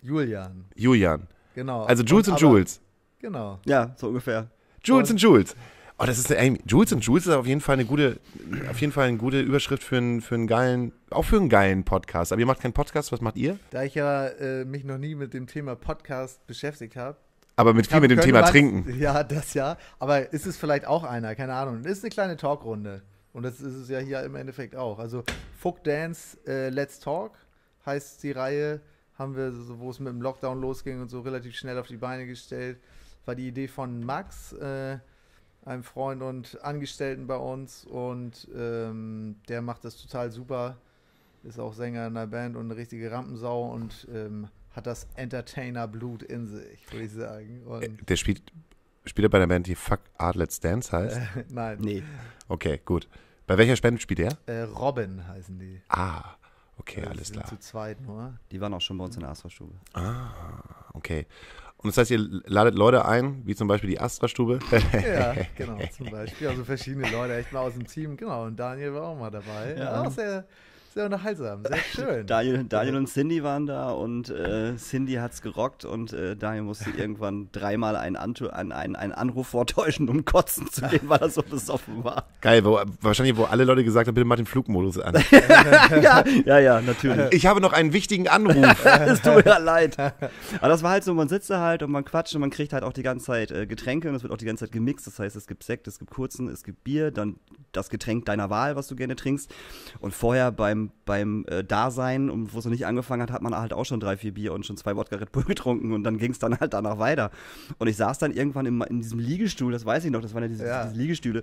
Julian. Julian. Genau. Also Jules und, und Jules. Genau. Ja, so ungefähr. Jules und, und Jules. Oh, das ist eine, Jules und Jules ist auf jeden Fall eine gute, auf jeden Fall eine gute Überschrift für einen, für einen geilen, auch für einen geilen Podcast. Aber ihr macht keinen Podcast, was macht ihr? Da ich ja äh, mich noch nie mit dem Thema Podcast beschäftigt habe. Aber mit viel mit dem Thema man, Trinken. Ja, das ja. Aber ist es vielleicht auch einer, keine Ahnung. Ist eine kleine Talkrunde. Und das ist es ja hier im Endeffekt auch. Also Fuck Dance, äh, Let's Talk heißt die Reihe. Haben wir, so, wo es mit dem Lockdown losging und so relativ schnell auf die Beine gestellt. War die Idee von Max. Äh, einem Freund und Angestellten bei uns und ähm, der macht das total super. Ist auch Sänger in der Band und eine richtige Rampensau und ähm, hat das Entertainer-Blut in sich, würde ich sagen. Und äh, der spielt, spielt er bei der Band, die Fuck Adlets Dance heißt? Nein. Nee. Okay, gut. Bei welcher Spende spielt er? Äh, Robin heißen die. Ah, okay, also alles klar. Zu zweit nur. Die waren auch schon bei uns in der Astra-Stube. Ah, okay. Und das heißt, ihr ladet Leute ein, wie zum Beispiel die Astra-Stube. ja, genau, zum Beispiel. Also verschiedene Leute, echt mal aus dem Team. Genau, und Daniel war auch mal dabei. Ja. Auch sehr, sehr unterhaltsam, sehr schön. Daniel, Daniel und Cindy waren da und äh, Cindy hat's gerockt und äh, Daniel musste irgendwann dreimal einen, Antu einen, einen, einen Anruf vortäuschen, um kotzen zu gehen, weil er so besoffen war. Geil, wo, wahrscheinlich, wo alle Leute gesagt haben, bitte mach den Flugmodus an. ja, ja, ja, natürlich. Ich habe noch einen wichtigen Anruf. es tut mir leid. Aber das war halt so, man sitzt da halt und man quatscht und man kriegt halt auch die ganze Zeit äh, Getränke und es wird auch die ganze Zeit gemixt. Das heißt, es gibt Sekt, es gibt Kurzen, es gibt Bier, dann das Getränk deiner Wahl, was du gerne trinkst. Und vorher beim beim, beim äh, Dasein, um, wo es noch nicht angefangen hat, hat man halt auch schon drei, vier Bier und schon zwei Wodka Red Bull getrunken und dann ging es dann halt danach weiter. Und ich saß dann irgendwann im, in diesem Liegestuhl, das weiß ich noch, das waren ja diese, ja. diese Liegestühle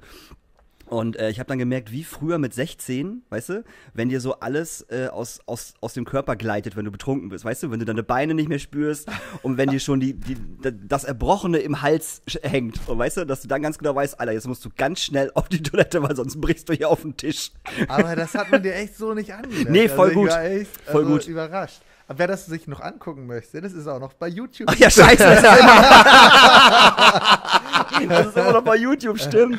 und äh, ich habe dann gemerkt, wie früher mit 16, weißt du, wenn dir so alles äh, aus, aus, aus dem Körper gleitet, wenn du betrunken bist, weißt du, wenn du deine Beine nicht mehr spürst und wenn dir schon die, die, das Erbrochene im Hals hängt und weißt du, dass du dann ganz genau weißt, Alter, jetzt musst du ganz schnell auf die Toilette, weil sonst brichst du hier auf den Tisch. Aber das hat man dir echt so nicht angedacht. Nee, voll also, gut. Ich war echt also voll gut. überrascht. Aber wer das sich noch angucken möchte, das ist auch noch bei YouTube. Ach ja, scheiße. das ist immer noch bei YouTube, stimmt.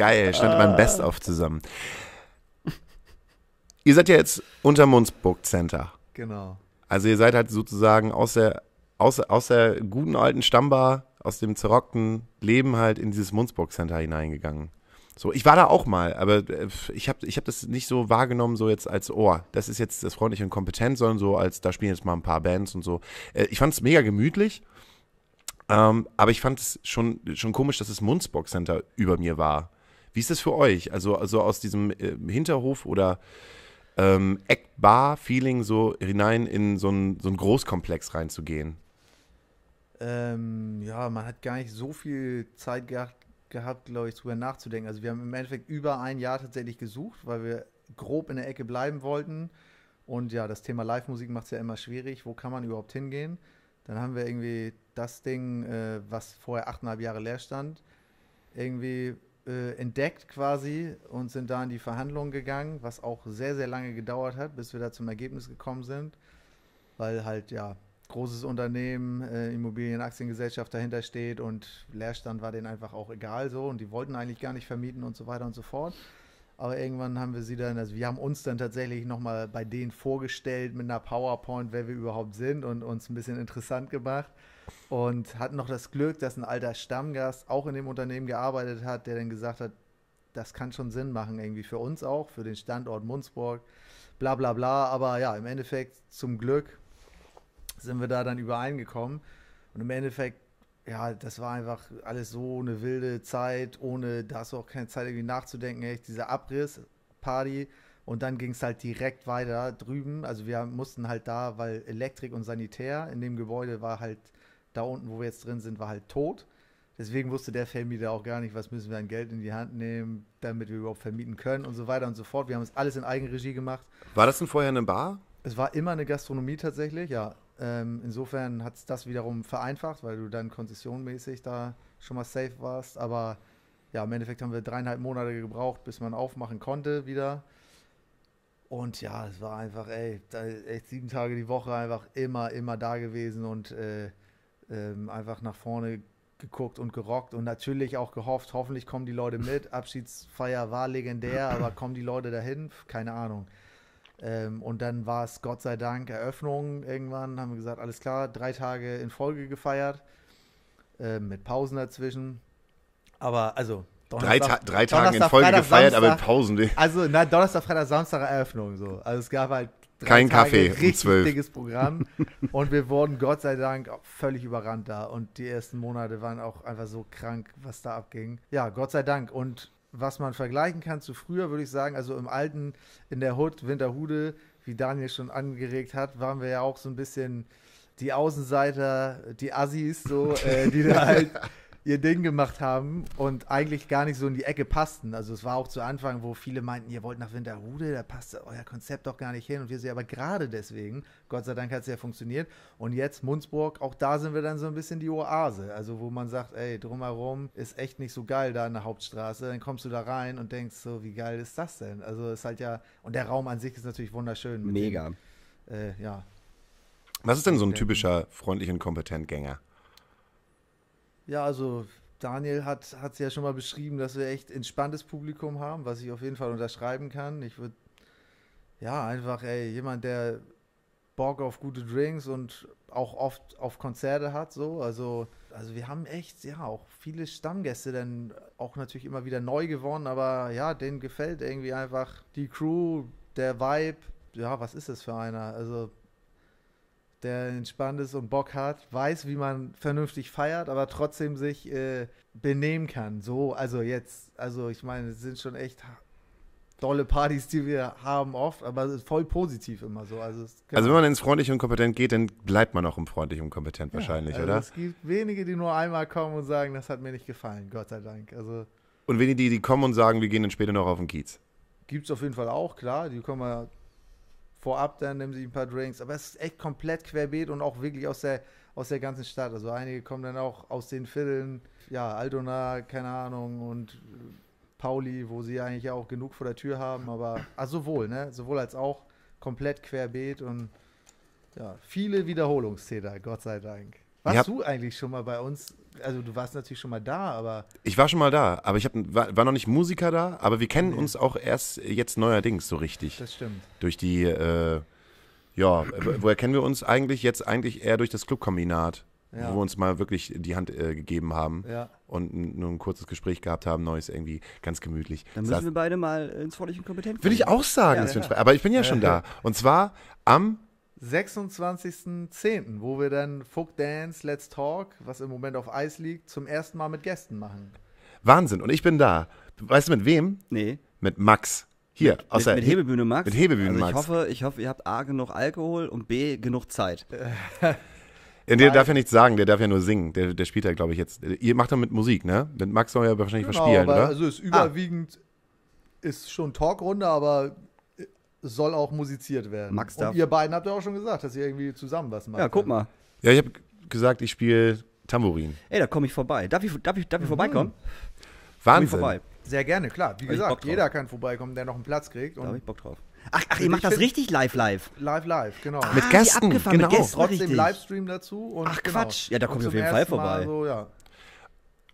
Geil, stand ah. beim Best-of zusammen. Ihr seid ja jetzt unter Munzburg Center. Genau. Also ihr seid halt sozusagen aus der, aus, aus der guten alten Stammbar, aus dem zerrockten Leben halt in dieses Munzburg Center hineingegangen. So, ich war da auch mal, aber äh, ich habe ich hab das nicht so wahrgenommen, so jetzt als oh, Das ist jetzt das freundliche und kompetent, sondern so als da spielen jetzt mal ein paar Bands und so. Äh, ich fand es mega gemütlich, ähm, aber ich fand es schon, schon komisch, dass das Munzburg Center über mir war. Wie ist das für euch? Also, also aus diesem äh, Hinterhof oder ähm, Eckbar-Feeling so hinein in so einen so Großkomplex reinzugehen? Ähm, ja, man hat gar nicht so viel Zeit gehabt, gehabt glaube ich, drüber nachzudenken. Also wir haben im Endeffekt über ein Jahr tatsächlich gesucht, weil wir grob in der Ecke bleiben wollten. Und ja, das Thema Live-Musik macht es ja immer schwierig. Wo kann man überhaupt hingehen? Dann haben wir irgendwie das Ding, äh, was vorher achteinhalb Jahre leer stand, irgendwie äh, entdeckt quasi und sind da in die Verhandlungen gegangen, was auch sehr, sehr lange gedauert hat, bis wir da zum Ergebnis gekommen sind, weil halt ja großes Unternehmen, äh, Immobilienaktiengesellschaft dahinter steht und Leerstand war denen einfach auch egal so und die wollten eigentlich gar nicht vermieten und so weiter und so fort. Aber irgendwann haben wir sie dann, also wir haben uns dann tatsächlich nochmal bei denen vorgestellt mit einer PowerPoint, wer wir überhaupt sind und uns ein bisschen interessant gemacht. Und hatten noch das Glück, dass ein alter Stammgast auch in dem Unternehmen gearbeitet hat, der dann gesagt hat, das kann schon Sinn machen, irgendwie für uns auch, für den Standort Munzburg, bla bla bla. Aber ja, im Endeffekt, zum Glück sind wir da dann übereingekommen. Und im Endeffekt, ja, das war einfach alles so eine wilde Zeit, ohne, da hast du auch keine Zeit irgendwie nachzudenken, echt, diese Abrissparty. Und dann ging es halt direkt weiter drüben. Also wir mussten halt da, weil Elektrik und Sanitär in dem Gebäude war halt da unten, wo wir jetzt drin sind, war halt tot. Deswegen wusste der Vermieter auch gar nicht, was müssen wir an Geld in die Hand nehmen, damit wir überhaupt vermieten können und so weiter und so fort. Wir haben es alles in Eigenregie gemacht. War das denn vorher eine Bar? Es war immer eine Gastronomie tatsächlich, ja. Ähm, insofern hat es das wiederum vereinfacht, weil du dann konzessionmäßig da schon mal safe warst. Aber ja, im Endeffekt haben wir dreieinhalb Monate gebraucht, bis man aufmachen konnte wieder. Und ja, es war einfach, ey, da, echt sieben Tage die Woche einfach immer, immer da gewesen und äh, ähm, einfach nach vorne geguckt und gerockt und natürlich auch gehofft, hoffentlich kommen die Leute mit. Abschiedsfeier war legendär, aber kommen die Leute dahin? Keine Ahnung. Ähm, und dann war es Gott sei Dank Eröffnung irgendwann, haben wir gesagt, alles klar, drei Tage in Folge gefeiert, äh, mit Pausen dazwischen. Aber also drei, Ta drei Tage in Folge Freitag, gefeiert, Samstag, aber mit Pausen. Also na, Donnerstag, Freitag, Samstag Eröffnung so. Also es gab halt kein Tage Kaffee. Richtig um 12. dickes Programm. Und wir wurden Gott sei Dank völlig überrannt da. Und die ersten Monate waren auch einfach so krank, was da abging. Ja, Gott sei Dank. Und was man vergleichen kann zu früher, würde ich sagen, also im alten, in der Hood, Winterhude, wie Daniel schon angeregt hat, waren wir ja auch so ein bisschen die Außenseiter, die Assis, so, äh, die da halt ihr Ding gemacht haben und eigentlich gar nicht so in die Ecke passten. Also es war auch zu Anfang, wo viele meinten, ihr wollt nach Winterhude, da passt euer Konzept doch gar nicht hin. Und wir sind aber gerade deswegen, Gott sei Dank hat es ja funktioniert. Und jetzt Munzburg, auch da sind wir dann so ein bisschen die Oase. Also wo man sagt, ey, drumherum ist echt nicht so geil da in der Hauptstraße. Dann kommst du da rein und denkst so, wie geil ist das denn? Also ist halt ja, und der Raum an sich ist natürlich wunderschön. Mega. Dem, äh, ja. Was ist denn so ein typischer freundlich und kompetent Gänger? Ja, also Daniel hat es ja schon mal beschrieben, dass wir echt entspanntes Publikum haben, was ich auf jeden Fall unterschreiben kann. Ich würde, ja, einfach, ey, jemand, der Bock auf gute Drinks und auch oft auf Konzerte hat, so. Also, also wir haben echt, ja, auch viele Stammgäste dann auch natürlich immer wieder neu gewonnen, aber ja, denen gefällt irgendwie einfach die Crew, der Vibe. Ja, was ist das für einer? Also, der entspannt ist und Bock hat, weiß, wie man vernünftig feiert, aber trotzdem sich äh, benehmen kann. So, also jetzt, also ich meine, es sind schon echt dolle Partys, die wir haben oft, aber es ist voll positiv immer so. Also, also genau wenn man ins freundlich und kompetent geht, dann bleibt man auch im freundlich und kompetent ja, wahrscheinlich, also oder? Es gibt wenige, die nur einmal kommen und sagen, das hat mir nicht gefallen, Gott sei Dank. Also und wenige, die, die kommen und sagen, wir gehen dann später noch auf den Kiez. Gibt es auf jeden Fall auch, klar. Die kommen ja vorab, dann nehmen sie ein paar Drinks. Aber es ist echt komplett querbeet und auch wirklich aus der, aus der ganzen Stadt. Also einige kommen dann auch aus den Vierteln, ja, Aldona, keine Ahnung, und Pauli, wo sie eigentlich auch genug vor der Tür haben. Aber also sowohl, ne? Sowohl als auch komplett querbeet und ja, viele Wiederholungstäter, Gott sei Dank. Warst ja. du eigentlich schon mal bei uns also du warst natürlich schon mal da, aber. Ich war schon mal da, aber ich hab, war, war noch nicht Musiker da, aber wir kennen nee. uns auch erst jetzt neuerdings so richtig. Das stimmt. Durch die, äh, ja, woher kennen wir uns eigentlich? Jetzt eigentlich eher durch das Clubkombinat. Ja. wo wir uns mal wirklich die Hand äh, gegeben haben ja. und nur ein kurzes Gespräch gehabt haben, neues irgendwie ganz gemütlich. Dann müssen Saß wir beide mal ins Fortlich Kompetenz. Kompetent. Würde ich auch sagen, ja, ja. aber ich bin ja schon da. Und zwar am 26.10., wo wir dann Folk Dance, Let's Talk, was im Moment auf Eis liegt, zum ersten Mal mit Gästen machen. Wahnsinn. Und ich bin da. Weißt du mit wem? Nee. Mit Max. Hier, mit, aus mit, Hebebühne Max. Mit Hebebühne also Max. Ich hoffe, ich hoffe, ihr habt A genug Alkohol und B genug Zeit. Ja, äh, der darf ja nichts sagen, der darf ja nur singen. Der, der spielt ja, glaube ich, jetzt. Ihr macht doch mit Musik, ne? Mit Max soll ja wahrscheinlich genau, verspielen, oder? Also ist ah. überwiegend ah. ist schon Talkrunde, aber soll auch musiziert werden. Max darf. Und ihr beiden habt ja auch schon gesagt, dass ihr irgendwie zusammen was macht. Ja, guck mal. Ja, ich habe gesagt, ich spiele Tambourin. Ey, da komme ich vorbei. Darf ich, darf ich, darf ich mhm. vorbeikommen? Wahnsinn. Ich vorbei. Sehr gerne, klar. Wie gesagt, jeder kann vorbeikommen, der noch einen Platz kriegt. da habe ich Bock drauf. Ach, ach ihr also macht das richtig live, live. Live, live, genau. Ah, mit Gästen, genau. Mit Gästen, Trotzdem richtig. Livestream dazu. ach, genau. Quatsch. Genau. Ja, da komme ich auf jeden Fall vorbei. So, ja.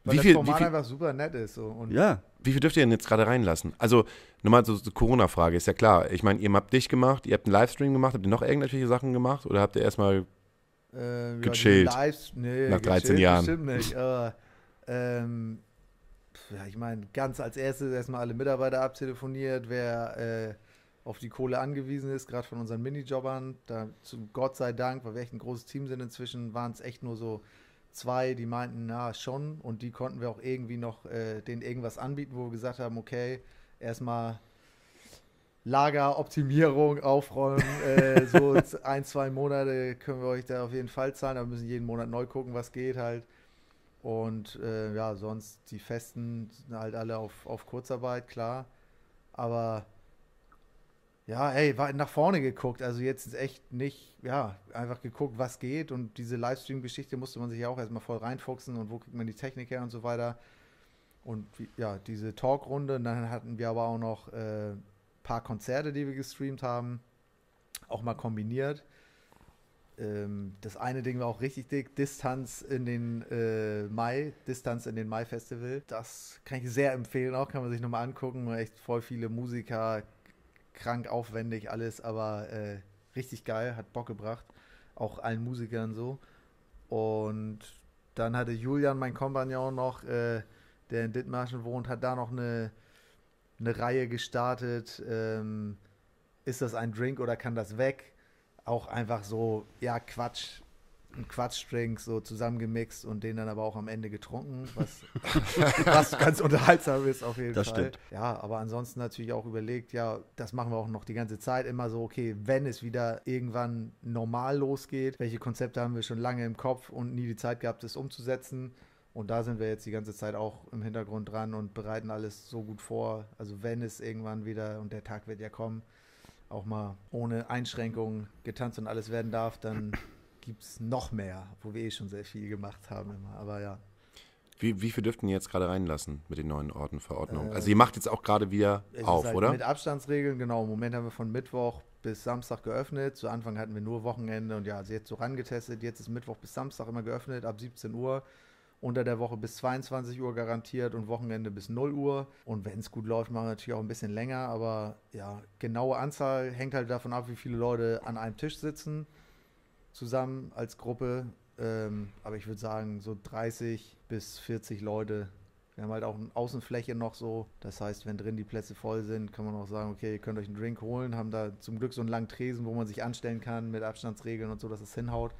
Weil wie viel, Format einfach super nett ist. So. ja, wie viel dürft ihr denn jetzt gerade reinlassen? Also nochmal so eine Corona-Frage, ist ja klar. Ich meine, ihr habt dich gemacht, ihr habt einen Livestream gemacht, habt ihr noch irgendwelche Sachen gemacht oder habt ihr erstmal ähm, gechillt ja, nee, nach 13 Jahren? Bestimmt nicht, aber, ähm, ja, ich meine, ganz als erstes erstmal alle Mitarbeiter abtelefoniert, wer äh, auf die Kohle angewiesen ist, gerade von unseren Minijobbern. Da, zu Gott sei Dank, weil wir echt ein großes Team sind inzwischen, waren es echt nur so zwei, die meinten, na schon, und die konnten wir auch irgendwie noch äh, denen irgendwas anbieten, wo wir gesagt haben, okay, erstmal Lageroptimierung, Aufräumen, äh, so ein, zwei Monate können wir euch da auf jeden Fall zahlen, aber wir müssen jeden Monat neu gucken, was geht halt. Und äh, ja, sonst die Festen sind halt alle auf, auf Kurzarbeit, klar. Aber ja, ey, war nach vorne geguckt. Also jetzt ist echt nicht, ja, einfach geguckt, was geht. Und diese Livestream-Geschichte musste man sich ja auch erstmal voll reinfuchsen und wo kriegt man die Technik her und so weiter. Und ja, diese Talkrunde. Und dann hatten wir aber auch noch ein äh, paar Konzerte, die wir gestreamt haben. Auch mal kombiniert. Ähm, das eine Ding war auch richtig dick: Distanz in den äh, Mai, Distanz in den Mai-Festival. Das kann ich sehr empfehlen auch, kann man sich nochmal angucken. Echt voll viele Musiker, krank aufwendig alles, aber äh, richtig geil, hat Bock gebracht. Auch allen Musikern so. Und dann hatte Julian, mein Kompagnon, noch, äh, der in Dithmarschen wohnt, hat da noch eine, eine Reihe gestartet. Ähm, ist das ein Drink oder kann das weg? Auch einfach so, ja, Quatsch einen Quatschdrink so zusammengemixt und den dann aber auch am Ende getrunken, was, was ganz unterhaltsam ist auf jeden das Fall. Stimmt. Ja, aber ansonsten natürlich auch überlegt, ja, das machen wir auch noch die ganze Zeit immer so, okay, wenn es wieder irgendwann normal losgeht, welche Konzepte haben wir schon lange im Kopf und nie die Zeit gehabt, das umzusetzen. Und da sind wir jetzt die ganze Zeit auch im Hintergrund dran und bereiten alles so gut vor. Also wenn es irgendwann wieder, und der Tag wird ja kommen, auch mal ohne Einschränkungen getanzt und alles werden darf, dann gibt es noch mehr, wo wir eh schon sehr viel gemacht haben immer. Aber ja. Wie, wie viel dürften ihr jetzt gerade reinlassen mit den neuen Ortenverordnungen? Also äh, also ihr macht jetzt auch gerade wieder auf, halt oder? Mit Abstandsregeln, genau. Im Moment haben wir von Mittwoch bis Samstag geöffnet. Zu Anfang hatten wir nur Wochenende und ja, sie jetzt so rangetestet. Jetzt ist Mittwoch bis Samstag immer geöffnet, ab 17 Uhr unter der Woche bis 22 Uhr garantiert und Wochenende bis 0 Uhr. Und wenn es gut läuft, machen wir natürlich auch ein bisschen länger. Aber ja, genaue Anzahl hängt halt davon ab, wie viele Leute an einem Tisch sitzen zusammen als Gruppe. Ähm, aber ich würde sagen, so 30 bis 40 Leute. Wir haben halt auch eine Außenfläche noch so. Das heißt, wenn drin die Plätze voll sind, kann man auch sagen, okay, ihr könnt euch einen Drink holen. Haben da zum Glück so einen langen Tresen, wo man sich anstellen kann mit Abstandsregeln und so, dass es hinhaut.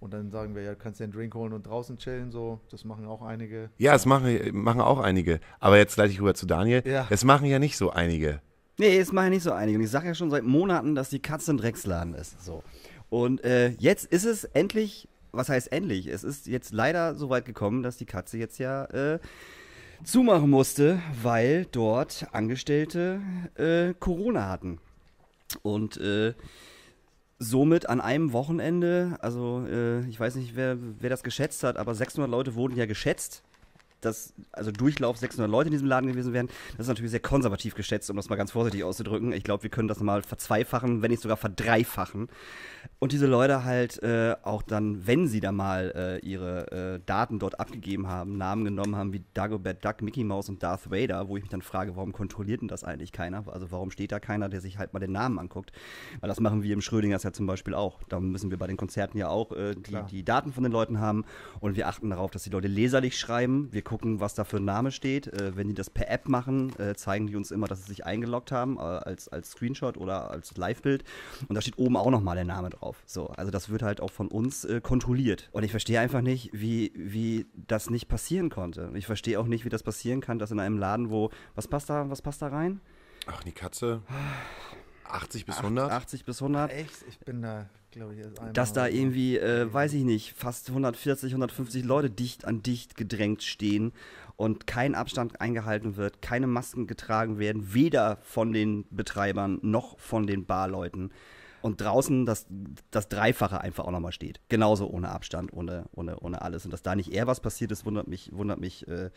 Und dann sagen wir, ja, kannst dir einen Drink holen und draußen chillen, so. Das machen auch einige. Ja, das machen, äh, machen auch einige. Aber jetzt gleich rüber zu Daniel. Ja. Das machen ja nicht so einige. Nee, das machen ja nicht so einige. Und ich sage ja schon seit Monaten, dass die Katze ein Drecksladen ist. So. Und äh, jetzt ist es endlich, was heißt endlich? Es ist jetzt leider so weit gekommen, dass die Katze jetzt ja äh, zumachen musste, weil dort Angestellte äh, Corona hatten. Und äh, somit an einem Wochenende, also äh, ich weiß nicht, wer, wer das geschätzt hat, aber 600 Leute wurden ja geschätzt dass also Durchlauf 600 Leute in diesem Laden gewesen wären. Das ist natürlich sehr konservativ geschätzt, um das mal ganz vorsichtig auszudrücken. Ich glaube, wir können das mal verzweifachen, wenn nicht sogar verdreifachen. Und diese Leute halt äh, auch dann, wenn sie da mal äh, ihre äh, Daten dort abgegeben haben, Namen genommen haben wie Dagobert Duck, Mickey Mouse und Darth Vader, wo ich mich dann frage, warum kontrolliert denn das eigentlich keiner? Also warum steht da keiner, der sich halt mal den Namen anguckt? Weil das machen wir im Schrödingers ja zum Beispiel auch. Da müssen wir bei den Konzerten ja auch äh, die, die Daten von den Leuten haben und wir achten darauf, dass die Leute leserlich schreiben. Wir gucken, was da für ein Name steht. Äh, wenn die das per App machen, äh, zeigen die uns immer, dass sie sich eingeloggt haben, äh, als, als Screenshot oder als Live-Bild. Und da steht oben auch nochmal der Name drauf. So, also das wird halt auch von uns äh, kontrolliert. Und ich verstehe einfach nicht, wie, wie das nicht passieren konnte. Ich verstehe auch nicht, wie das passieren kann, dass in einem Laden, wo, was passt da, was passt da rein? Ach, die Katze. 80 ah. bis 100? 80 bis 100. Echt? Ich bin da glaube ich, erst einmal. Dass da irgendwie, äh, weiß ich nicht, fast 140, 150 Leute dicht an dicht gedrängt stehen und kein Abstand eingehalten wird, keine Masken getragen werden, weder von den Betreibern noch von den Barleuten. Und draußen das, das Dreifache einfach auch nochmal steht. Genauso ohne Abstand, ohne, ohne, ohne alles. Und dass da nicht eher was passiert ist, wundert mich, wundert mich äh,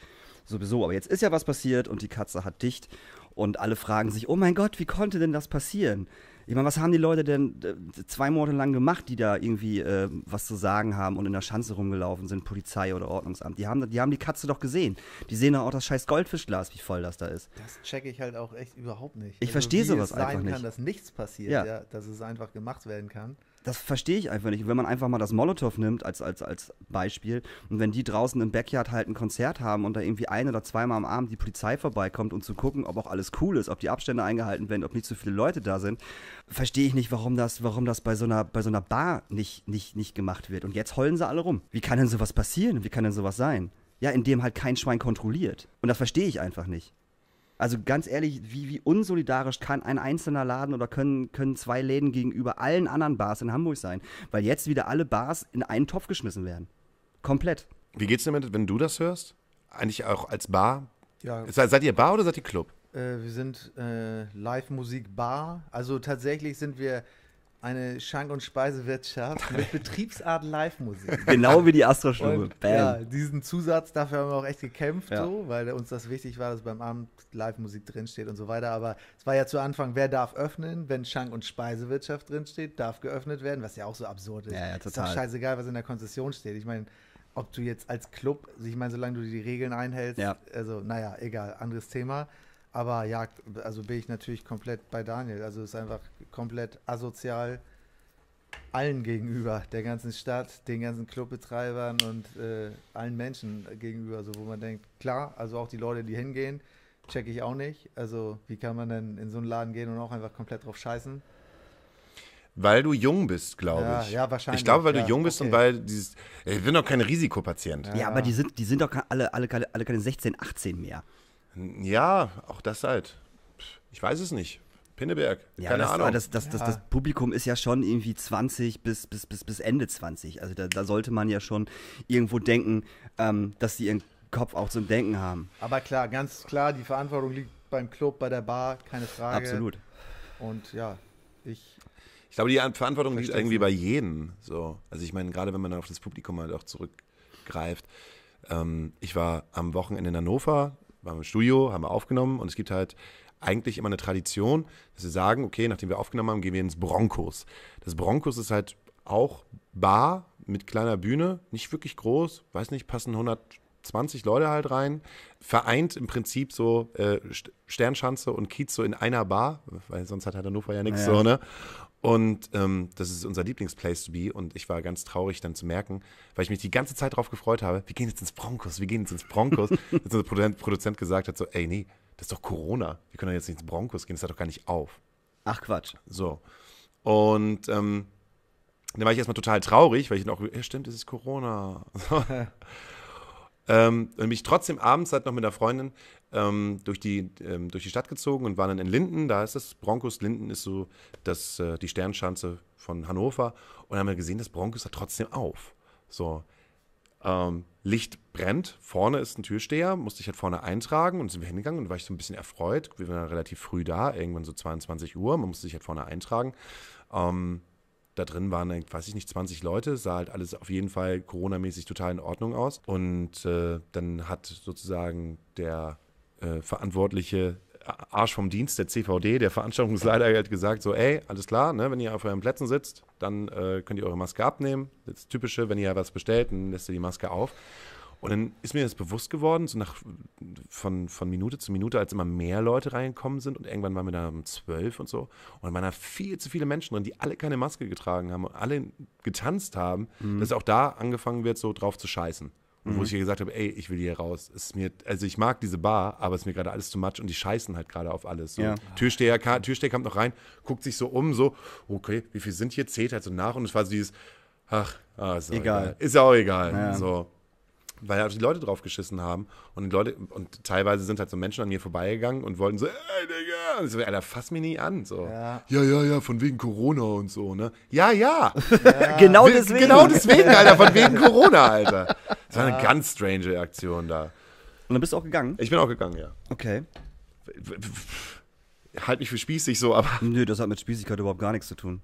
sowieso. Aber jetzt ist ja was passiert und die Katze hat dicht. Und alle fragen sich, oh mein Gott, wie konnte denn das passieren? Ich meine, was haben die Leute denn äh, zwei Monate lang gemacht, die da irgendwie äh, was zu sagen haben und in der Schanze rumgelaufen sind, Polizei oder Ordnungsamt? Die haben, die haben die Katze doch gesehen. Die sehen doch auch das scheiß Goldfischglas, wie voll das da ist. Das checke ich halt auch echt überhaupt nicht. Ich also, verstehe sowas es sein einfach nicht. kann, dass nichts passiert, ja. Ja, dass es einfach gemacht werden kann das verstehe ich einfach nicht. Wenn man einfach mal das Molotow nimmt als, als, als Beispiel und wenn die draußen im Backyard halt ein Konzert haben und da irgendwie ein oder zweimal am Abend die Polizei vorbeikommt, um zu gucken, ob auch alles cool ist, ob die Abstände eingehalten werden, ob nicht zu so viele Leute da sind, verstehe ich nicht, warum das, warum das bei so einer, bei so einer Bar nicht, nicht, nicht gemacht wird. Und jetzt heulen sie alle rum. Wie kann denn sowas passieren? Wie kann denn sowas sein? Ja, indem halt kein Schwein kontrolliert. Und das verstehe ich einfach nicht. Also ganz ehrlich, wie, wie unsolidarisch kann ein einzelner Laden oder können, können zwei Läden gegenüber allen anderen Bars in Hamburg sein? Weil jetzt wieder alle Bars in einen Topf geschmissen werden. Komplett. Wie geht's dir damit, wenn du das hörst? Eigentlich auch als Bar? Ja. Seid ihr Bar oder seid ihr Club? Äh, wir sind äh, Live-Musik-Bar. Also tatsächlich sind wir eine Schank- und Speisewirtschaft mit Betriebsart Live-Musik. Genau wie die Astro-Stube. Ja, diesen Zusatz, dafür haben wir auch echt gekämpft, ja. so, weil uns das wichtig war, dass beim Abend Live-Musik drinsteht und so weiter. Aber es war ja zu Anfang, wer darf öffnen? Wenn Schank- und Speisewirtschaft drinsteht, darf geöffnet werden, was ja auch so absurd ist. Ja, ja, total. Ist doch scheißegal, was in der Konzession steht. Ich meine, ob du jetzt als Club, ich meine, solange du die Regeln einhältst, ja. also naja, egal, anderes Thema. Aber ja, also bin ich natürlich komplett bei Daniel. Also ist einfach komplett asozial allen gegenüber, der ganzen Stadt, den ganzen Clubbetreibern und äh, allen Menschen gegenüber, so wo man denkt, klar, also auch die Leute, die hingehen, checke ich auch nicht. Also wie kann man denn in so einen Laden gehen und auch einfach komplett drauf scheißen? Weil du jung bist, glaube ja, ich. Ja, wahrscheinlich. Ich glaube, weil ja, du jung bist okay. und weil dieses. Ich bin doch kein Risikopatient. Ja, ja, aber die sind, die sind doch alle, alle, alle keine 16, 18 mehr. Ja, auch das halt. Ich weiß es nicht. Pinneberg. Ja, Keine das, Ahnung. Das, das, ja. das, Publikum ist ja schon irgendwie 20 bis, bis, bis, bis Ende 20. Also da, da sollte man ja schon irgendwo denken, ähm, dass sie ihren Kopf auch zum Denken haben. Aber klar, ganz klar, die Verantwortung liegt beim Club, bei der Bar, keine Frage. Absolut. Und ja, ich. Ich glaube, die Verantwortung liegt irgendwie bei jedem. So. Also ich meine, gerade wenn man auf das Publikum halt auch zurückgreift. Ähm, ich war am Wochenende in Hannover waren wir im Studio, haben wir aufgenommen und es gibt halt eigentlich immer eine Tradition, dass wir sagen, okay, nachdem wir aufgenommen haben, gehen wir ins Broncos. Das Broncos ist halt auch Bar mit kleiner Bühne, nicht wirklich groß, weiß nicht, passen 120 Leute halt rein, vereint im Prinzip so äh, Sternschanze und Kiez so in einer Bar, weil sonst hat Hannover ja nichts naja. so, ne? Und ähm, das ist unser Lieblingsplace to be. Und ich war ganz traurig, dann zu merken, weil ich mich die ganze Zeit darauf gefreut habe, wir gehen jetzt ins Broncos, wir gehen jetzt ins Broncos. Als unser Produzent, Produzent gesagt hat: so, ey, nee, das ist doch Corona. Wir können doch jetzt nicht ins Broncos gehen, das hat doch gar nicht auf. Ach Quatsch. So. Und ähm, dann war ich erstmal total traurig, weil ich dann auch, ja, stimmt, es ist Corona. ähm, und mich trotzdem abends halt noch mit einer Freundin ähm, durch, die, ähm, durch die Stadt gezogen und waren dann in Linden. Da ist es, Broncos Linden ist so das, äh, die Sternschanze von Hannover. Und dann haben wir gesehen, das Broncos hat trotzdem auf. So, ähm, Licht brennt, vorne ist ein Türsteher, musste ich halt vorne eintragen und sind wir hingegangen und war ich so ein bisschen erfreut. Wir waren relativ früh da, irgendwann so 22 Uhr, man musste sich halt vorne eintragen. Ähm, da drin waren, äh, weiß ich nicht, 20 Leute, sah halt alles auf jeden Fall Corona-mäßig total in Ordnung aus. Und äh, dann hat sozusagen der äh, verantwortliche äh, Arsch vom Dienst der CVD, der Veranstaltungsleiter, hat gesagt: so, ey, alles klar, ne, wenn ihr auf euren Plätzen sitzt, dann äh, könnt ihr eure Maske abnehmen. Das Typische, wenn ihr was bestellt, dann lässt ihr die Maske auf. Und dann ist mir das bewusst geworden, so nach von, von Minute zu Minute, als immer mehr Leute reingekommen sind und irgendwann waren wir da um zwölf und so. Und waren da viel zu viele Menschen drin, die alle keine Maske getragen haben und alle getanzt haben, mhm. dass auch da angefangen wird, so drauf zu scheißen. Mhm. Wo ich ihr gesagt habe, ey, ich will hier raus. Es ist mir, also ich mag diese Bar, aber es ist mir gerade alles zu much und die scheißen halt gerade auf alles. So. Ja. Türsteher, Türsteher kam noch rein, guckt sich so um, so, okay, wie viel sind hier? Zählt halt so nach und es war so dieses, ach, ah, ist egal. egal. Ist ja auch egal. Ja. So weil halt die Leute drauf geschissen haben. Und die Leute, und teilweise sind halt so Menschen an mir vorbeigegangen und wollten so, ey, Digga. Und ich so, Alter, fass mich nie an. So. Ja. ja, ja, ja, von wegen Corona und so, ne? Ja, ja. ja. genau deswegen. Genau deswegen, Alter, von wegen Corona, Alter. Das war eine ganz strange Aktion da. Und dann bist du auch gegangen? Ich bin auch gegangen, ja. Okay. Halt mich für spießig so, aber. Nö, das hat mit Spießigkeit überhaupt gar nichts zu tun.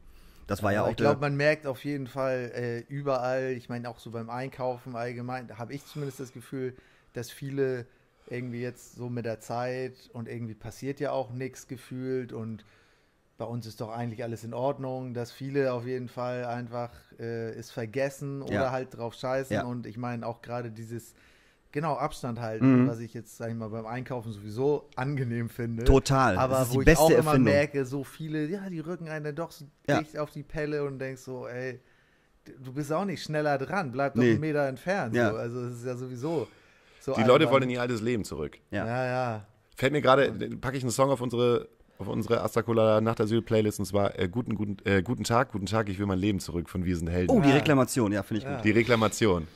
Das war ja, ja auch. Ich glaube, man merkt auf jeden Fall äh, überall, ich meine auch so beim Einkaufen allgemein, da habe ich zumindest das Gefühl, dass viele irgendwie jetzt so mit der Zeit und irgendwie passiert ja auch nichts gefühlt und bei uns ist doch eigentlich alles in Ordnung, dass viele auf jeden Fall einfach äh, es vergessen oder ja. halt drauf scheißen. Ja. Und ich meine auch gerade dieses Genau, Abstand halten, mhm. was ich jetzt, sag ich mal, beim Einkaufen sowieso angenehm finde. Total. Aber das ist wo die beste ich auch Erfindung. immer merke, so viele, ja, die rücken einen dann doch so ja. dicht auf die Pelle und denkst so, ey, du bist auch nicht schneller dran, bleib doch nee. einen Meter entfernt. Ja. So. Also es ist ja sowieso. So die Leute wollen in ihr altes Leben zurück. Ja, ja. ja. Fällt mir gerade, packe ich einen Song auf unsere auf unsere Astacola Nacht Playlist und zwar äh, guten guten äh, guten Tag, guten Tag, ich will mein Leben zurück von Wiesenhelden. Oh, die Reklamation, ja, finde ich ja. gut. Die Reklamation.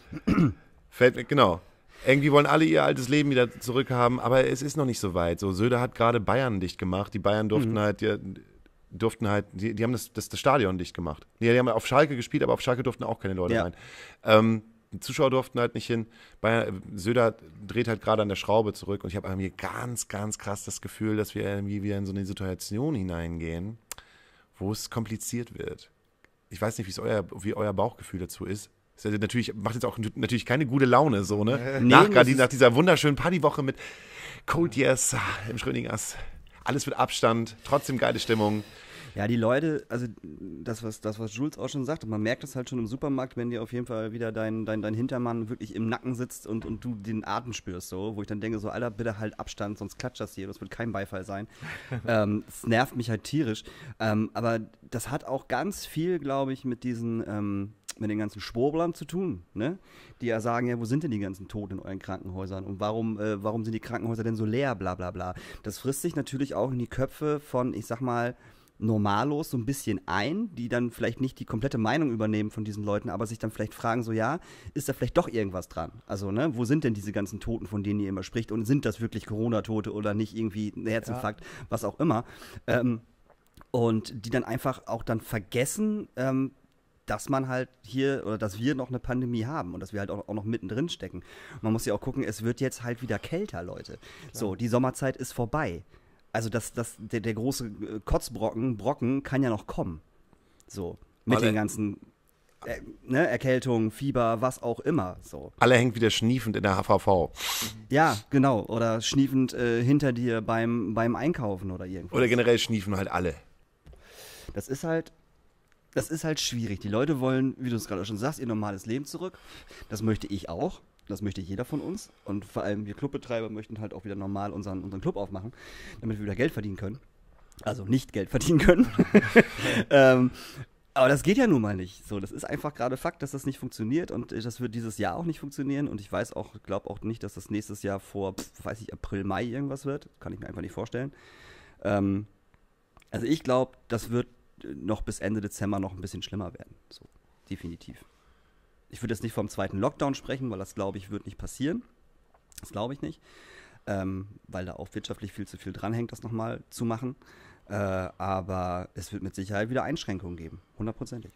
Fällt mir genau. Irgendwie wollen alle ihr altes Leben wieder zurückhaben, aber es ist noch nicht so weit. So, Söder hat gerade Bayern dicht gemacht. Die Bayern durften mhm. halt, die, durften halt, die, die haben das, das, das, Stadion dicht gemacht. Die, die haben auf Schalke gespielt, aber auf Schalke durften auch keine Leute ja. rein. Ähm, Zuschauer durften halt nicht hin. Bayern, Söder dreht halt gerade an der Schraube zurück und ich habe irgendwie ganz, ganz krass das Gefühl, dass wir irgendwie wieder in so eine Situation hineingehen, wo es kompliziert wird. Ich weiß nicht, euer, wie euer Bauchgefühl dazu ist. Das ist natürlich, macht jetzt auch natürlich keine gute Laune, so, ne? Äh, nee, nach, gerade nach dieser wunderschönen Partywoche mit Cold Yes ah, im Schrödingers. Alles mit Abstand, trotzdem geile Stimmung. Ja, die Leute, also das, was, das, was Jules auch schon sagt, man merkt das halt schon im Supermarkt, wenn dir auf jeden Fall wieder dein, dein, dein Hintermann wirklich im Nacken sitzt und, und du den Atem spürst, so, wo ich dann denke, so, Alter, bitte halt Abstand, sonst klatscht das hier, das wird kein Beifall sein. ähm, das nervt mich halt tierisch. Ähm, aber das hat auch ganz viel, glaube ich, mit diesen. Ähm, mit den ganzen Schwurblern zu tun, ne? die ja sagen, ja, wo sind denn die ganzen Toten in euren Krankenhäusern und warum, äh, warum sind die Krankenhäuser denn so leer, bla bla bla. Das frisst sich natürlich auch in die Köpfe von, ich sag mal, Normalos so ein bisschen ein, die dann vielleicht nicht die komplette Meinung übernehmen von diesen Leuten, aber sich dann vielleicht fragen, so ja, ist da vielleicht doch irgendwas dran? Also, ne, wo sind denn diese ganzen Toten, von denen ihr immer spricht? Und sind das wirklich Corona-Tote oder nicht irgendwie ein Herzinfarkt, ja. was auch immer? Ähm, und die dann einfach auch dann vergessen, ähm, dass man halt hier oder dass wir noch eine Pandemie haben und dass wir halt auch, auch noch mittendrin stecken. Man muss ja auch gucken, es wird jetzt halt wieder kälter, Leute. Klar. So, die Sommerzeit ist vorbei. Also das, das, der, der große äh, Kotzbrocken Brocken kann ja noch kommen. So, mit Alle, den ganzen äh, ne, Erkältungen, Fieber, was auch immer. So. Alle hängt wieder schniefend in der HVV. Ja, genau. Oder schniefend äh, hinter dir beim, beim Einkaufen oder irgendwas. Oder generell schniefen halt alle. Das ist halt, das ist halt schwierig. Die Leute wollen, wie du es gerade schon sagst, ihr normales Leben zurück. Das möchte ich auch. Das möchte jeder von uns. Und vor allem wir Clubbetreiber möchten halt auch wieder normal unseren, unseren Club aufmachen, damit wir wieder Geld verdienen können. Also nicht Geld verdienen können. ähm, aber das geht ja nun mal nicht. So, das ist einfach gerade Fakt, dass das nicht funktioniert und äh, das wird dieses Jahr auch nicht funktionieren. Und ich weiß auch, glaube auch nicht, dass das nächstes Jahr vor, pf, weiß ich, April, Mai irgendwas wird. Kann ich mir einfach nicht vorstellen. Ähm, also ich glaube, das wird noch bis Ende Dezember noch ein bisschen schlimmer werden. So, definitiv. Ich würde jetzt nicht vom zweiten Lockdown sprechen, weil das, glaube ich, wird nicht passieren. Das glaube ich nicht. Ähm, weil da auch wirtschaftlich viel zu viel dranhängt, das nochmal zu machen. Äh, aber es wird mit Sicherheit wieder Einschränkungen geben. Hundertprozentig.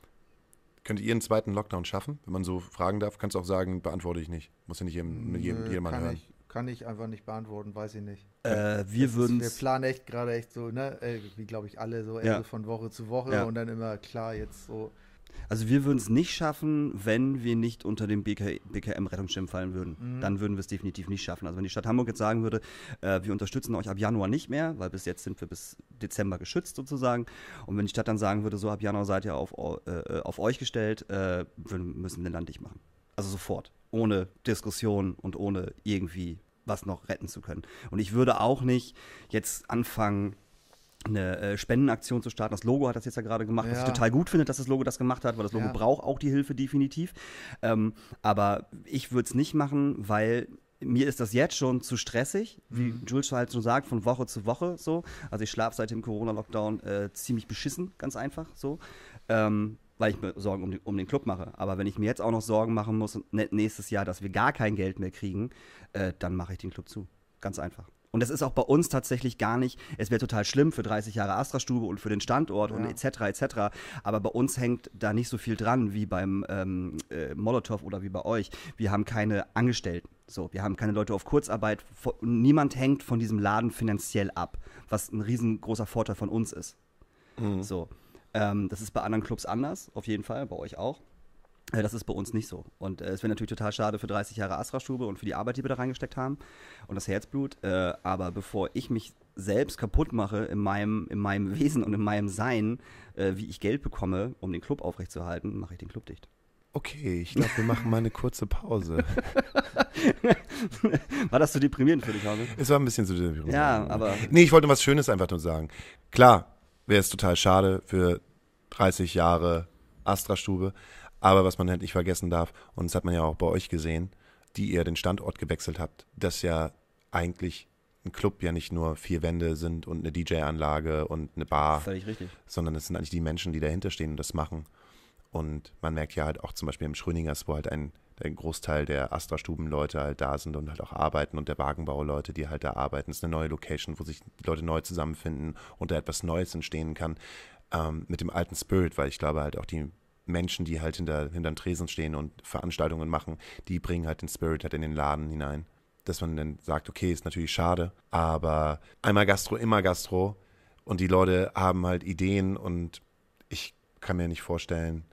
Könnt ihr einen zweiten Lockdown schaffen? Wenn man so fragen darf, kannst du auch sagen, beantworte ich nicht. Muss ja nicht jedem, jedem, jedem hören. Ich, kann ich einfach nicht beantworten, weiß ich nicht. Äh, wir würden. Wir planen echt gerade echt so, ne, äh, wie glaube ich alle, so ja. von Woche zu Woche ja. und dann immer klar jetzt so. Also wir würden es nicht schaffen, wenn wir nicht unter dem BK, BKM-Rettungsschirm fallen würden. Mhm. Dann würden wir es definitiv nicht schaffen. Also wenn die Stadt Hamburg jetzt sagen würde, äh, wir unterstützen euch ab Januar nicht mehr, weil bis jetzt sind wir bis Dezember geschützt sozusagen. Und wenn die Stadt dann sagen würde, so ab Januar seid ihr auf, äh, auf euch gestellt, äh, wir müssen wir Land nicht machen. Also sofort. Ohne Diskussion und ohne irgendwie was noch retten zu können. Und ich würde auch nicht jetzt anfangen, eine äh, Spendenaktion zu starten. Das Logo hat das jetzt ja gerade gemacht, ja. was ich total gut finde, dass das Logo das gemacht hat, weil das Logo ja. braucht auch die Hilfe definitiv. Ähm, aber ich würde es nicht machen, weil mir ist das jetzt schon zu stressig, wie mhm. Jules halt schon sagt, von Woche zu Woche so. Also ich schlafe seit dem Corona-Lockdown äh, ziemlich beschissen, ganz einfach so. Ähm, weil ich mir Sorgen um den, um den Club mache. Aber wenn ich mir jetzt auch noch Sorgen machen muss nächstes Jahr, dass wir gar kein Geld mehr kriegen, äh, dann mache ich den Club zu. Ganz einfach. Und das ist auch bei uns tatsächlich gar nicht, es wäre total schlimm für 30 Jahre Astra-Stube und für den Standort ja. und etc. etc. Aber bei uns hängt da nicht so viel dran wie beim ähm, äh, Molotow oder wie bei euch. Wir haben keine Angestellten. So, wir haben keine Leute auf Kurzarbeit. Niemand hängt von diesem Laden finanziell ab, was ein riesengroßer Vorteil von uns ist. Mhm. So. Ähm, das ist bei anderen Clubs anders, auf jeden Fall, bei euch auch. Äh, das ist bei uns nicht so. Und äh, es wäre natürlich total schade für 30 Jahre Astra-Stube und für die Arbeit, die wir da reingesteckt haben und das Herzblut. Äh, aber bevor ich mich selbst kaputt mache in meinem, in meinem Wesen und in meinem Sein, äh, wie ich Geld bekomme, um den Club aufrechtzuerhalten, mache ich den Club dicht. Okay, ich glaube, wir machen mal eine kurze Pause. war das so deprimierend für dich, Hauke? Es war ein bisschen so deprimierend. Ja, aber. Nee, ich wollte was Schönes einfach nur sagen. Klar, wäre es total schade für 30 Jahre Astra-Stube. Aber was man halt nicht vergessen darf, und das hat man ja auch bei euch gesehen, die ihr den Standort gewechselt habt, dass ja eigentlich ein Club ja nicht nur vier Wände sind und eine DJ-Anlage und eine Bar, das ist richtig. sondern es sind eigentlich die Menschen, die dahinter stehen und das machen. Und man merkt ja halt auch zum Beispiel im Schrödingers, wo halt ein ein Großteil der astra stuben leute halt da sind und halt auch arbeiten und der Wagenbau-Leute, die halt da arbeiten. Es ist eine neue Location, wo sich die Leute neu zusammenfinden und da etwas Neues entstehen kann ähm, mit dem alten Spirit, weil ich glaube halt auch die Menschen, die halt hinter, hinterm Tresen stehen und Veranstaltungen machen, die bringen halt den Spirit halt in den Laden hinein. Dass man dann sagt, okay, ist natürlich schade, aber einmal Gastro, immer Gastro und die Leute haben halt Ideen und ich kann mir nicht vorstellen,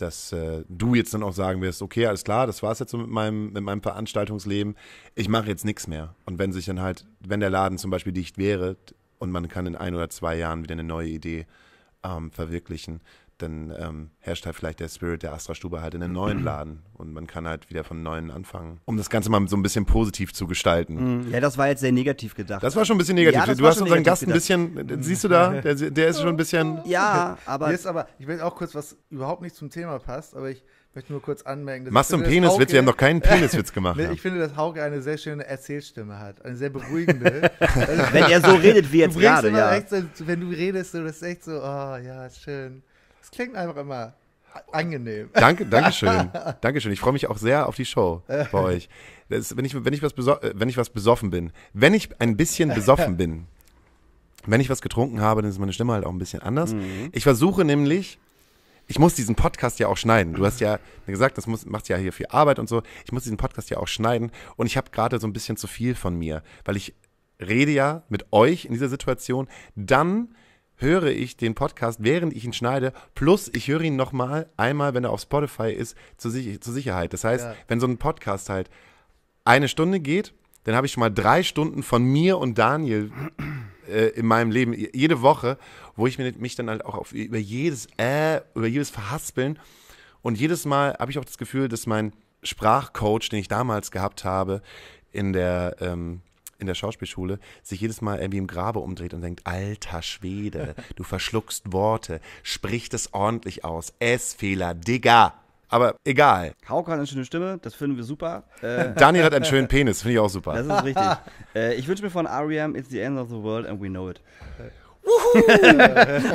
dass äh, du jetzt dann auch sagen wirst, okay, alles klar, das war es jetzt so mit meinem, mit meinem Veranstaltungsleben, ich mache jetzt nichts mehr. Und wenn sich dann halt, wenn der Laden zum Beispiel dicht wäre und man kann in ein oder zwei Jahren wieder eine neue Idee ähm, verwirklichen, dann ähm, herrscht halt vielleicht der Spirit der Astra-Stube halt in den neuen Laden und man kann halt wieder von neuen anfangen, um das Ganze mal so ein bisschen positiv zu gestalten. Mhm. Ja, das war jetzt sehr negativ gedacht. Das war schon ein bisschen negativ. Ja, du hast unseren Gast ein bisschen, äh, siehst du da, mhm. der, der ist schon ein bisschen. Ja, aber. Hier ist aber, ich will auch kurz was überhaupt nicht zum Thema passt, aber ich möchte nur kurz anmerken. Machst du einen Peniswitz? wir haben noch keinen Peniswitz gemacht. ne, ich finde, dass Hauke eine sehr schöne Erzählstimme hat. Eine sehr beruhigende. Also, wenn er so redet wie jetzt gerade, ja. Echt, wenn du redest, so, das ist echt so, oh ja, schön klingt einfach immer angenehm. Danke, danke Dankeschön. Dankeschön. Ich freue mich auch sehr auf die Show bei euch. Das, wenn, ich, wenn, ich was äh, wenn ich was besoffen bin, wenn ich ein bisschen besoffen bin, wenn ich was getrunken habe, dann ist meine Stimme halt auch ein bisschen anders. Mhm. Ich versuche nämlich, ich muss diesen Podcast ja auch schneiden. Du hast ja gesagt, das muss, macht ja hier viel Arbeit und so. Ich muss diesen Podcast ja auch schneiden und ich habe gerade so ein bisschen zu viel von mir, weil ich rede ja mit euch in dieser Situation. Dann höre ich den Podcast, während ich ihn schneide, plus ich höre ihn nochmal einmal, wenn er auf Spotify ist, zur, Sich zur Sicherheit. Das heißt, ja. wenn so ein Podcast halt eine Stunde geht, dann habe ich schon mal drei Stunden von mir und Daniel äh, in meinem Leben, jede Woche, wo ich mich dann halt auch auf, über jedes äh, über jedes Verhaspeln und jedes Mal habe ich auch das Gefühl, dass mein Sprachcoach, den ich damals gehabt habe, in der ähm, in der Schauspielschule sich jedes Mal irgendwie im Grabe umdreht und denkt, alter Schwede, du verschluckst Worte, sprich das ordentlich aus, S-Fehler, Digga. Aber egal. Hauke hat eine schöne Stimme, das finden wir super. Daniel hat einen schönen Penis, finde ich auch super. Das ist richtig. Äh, ich wünsche mir von R.E.M. It's the end of the world and we know it.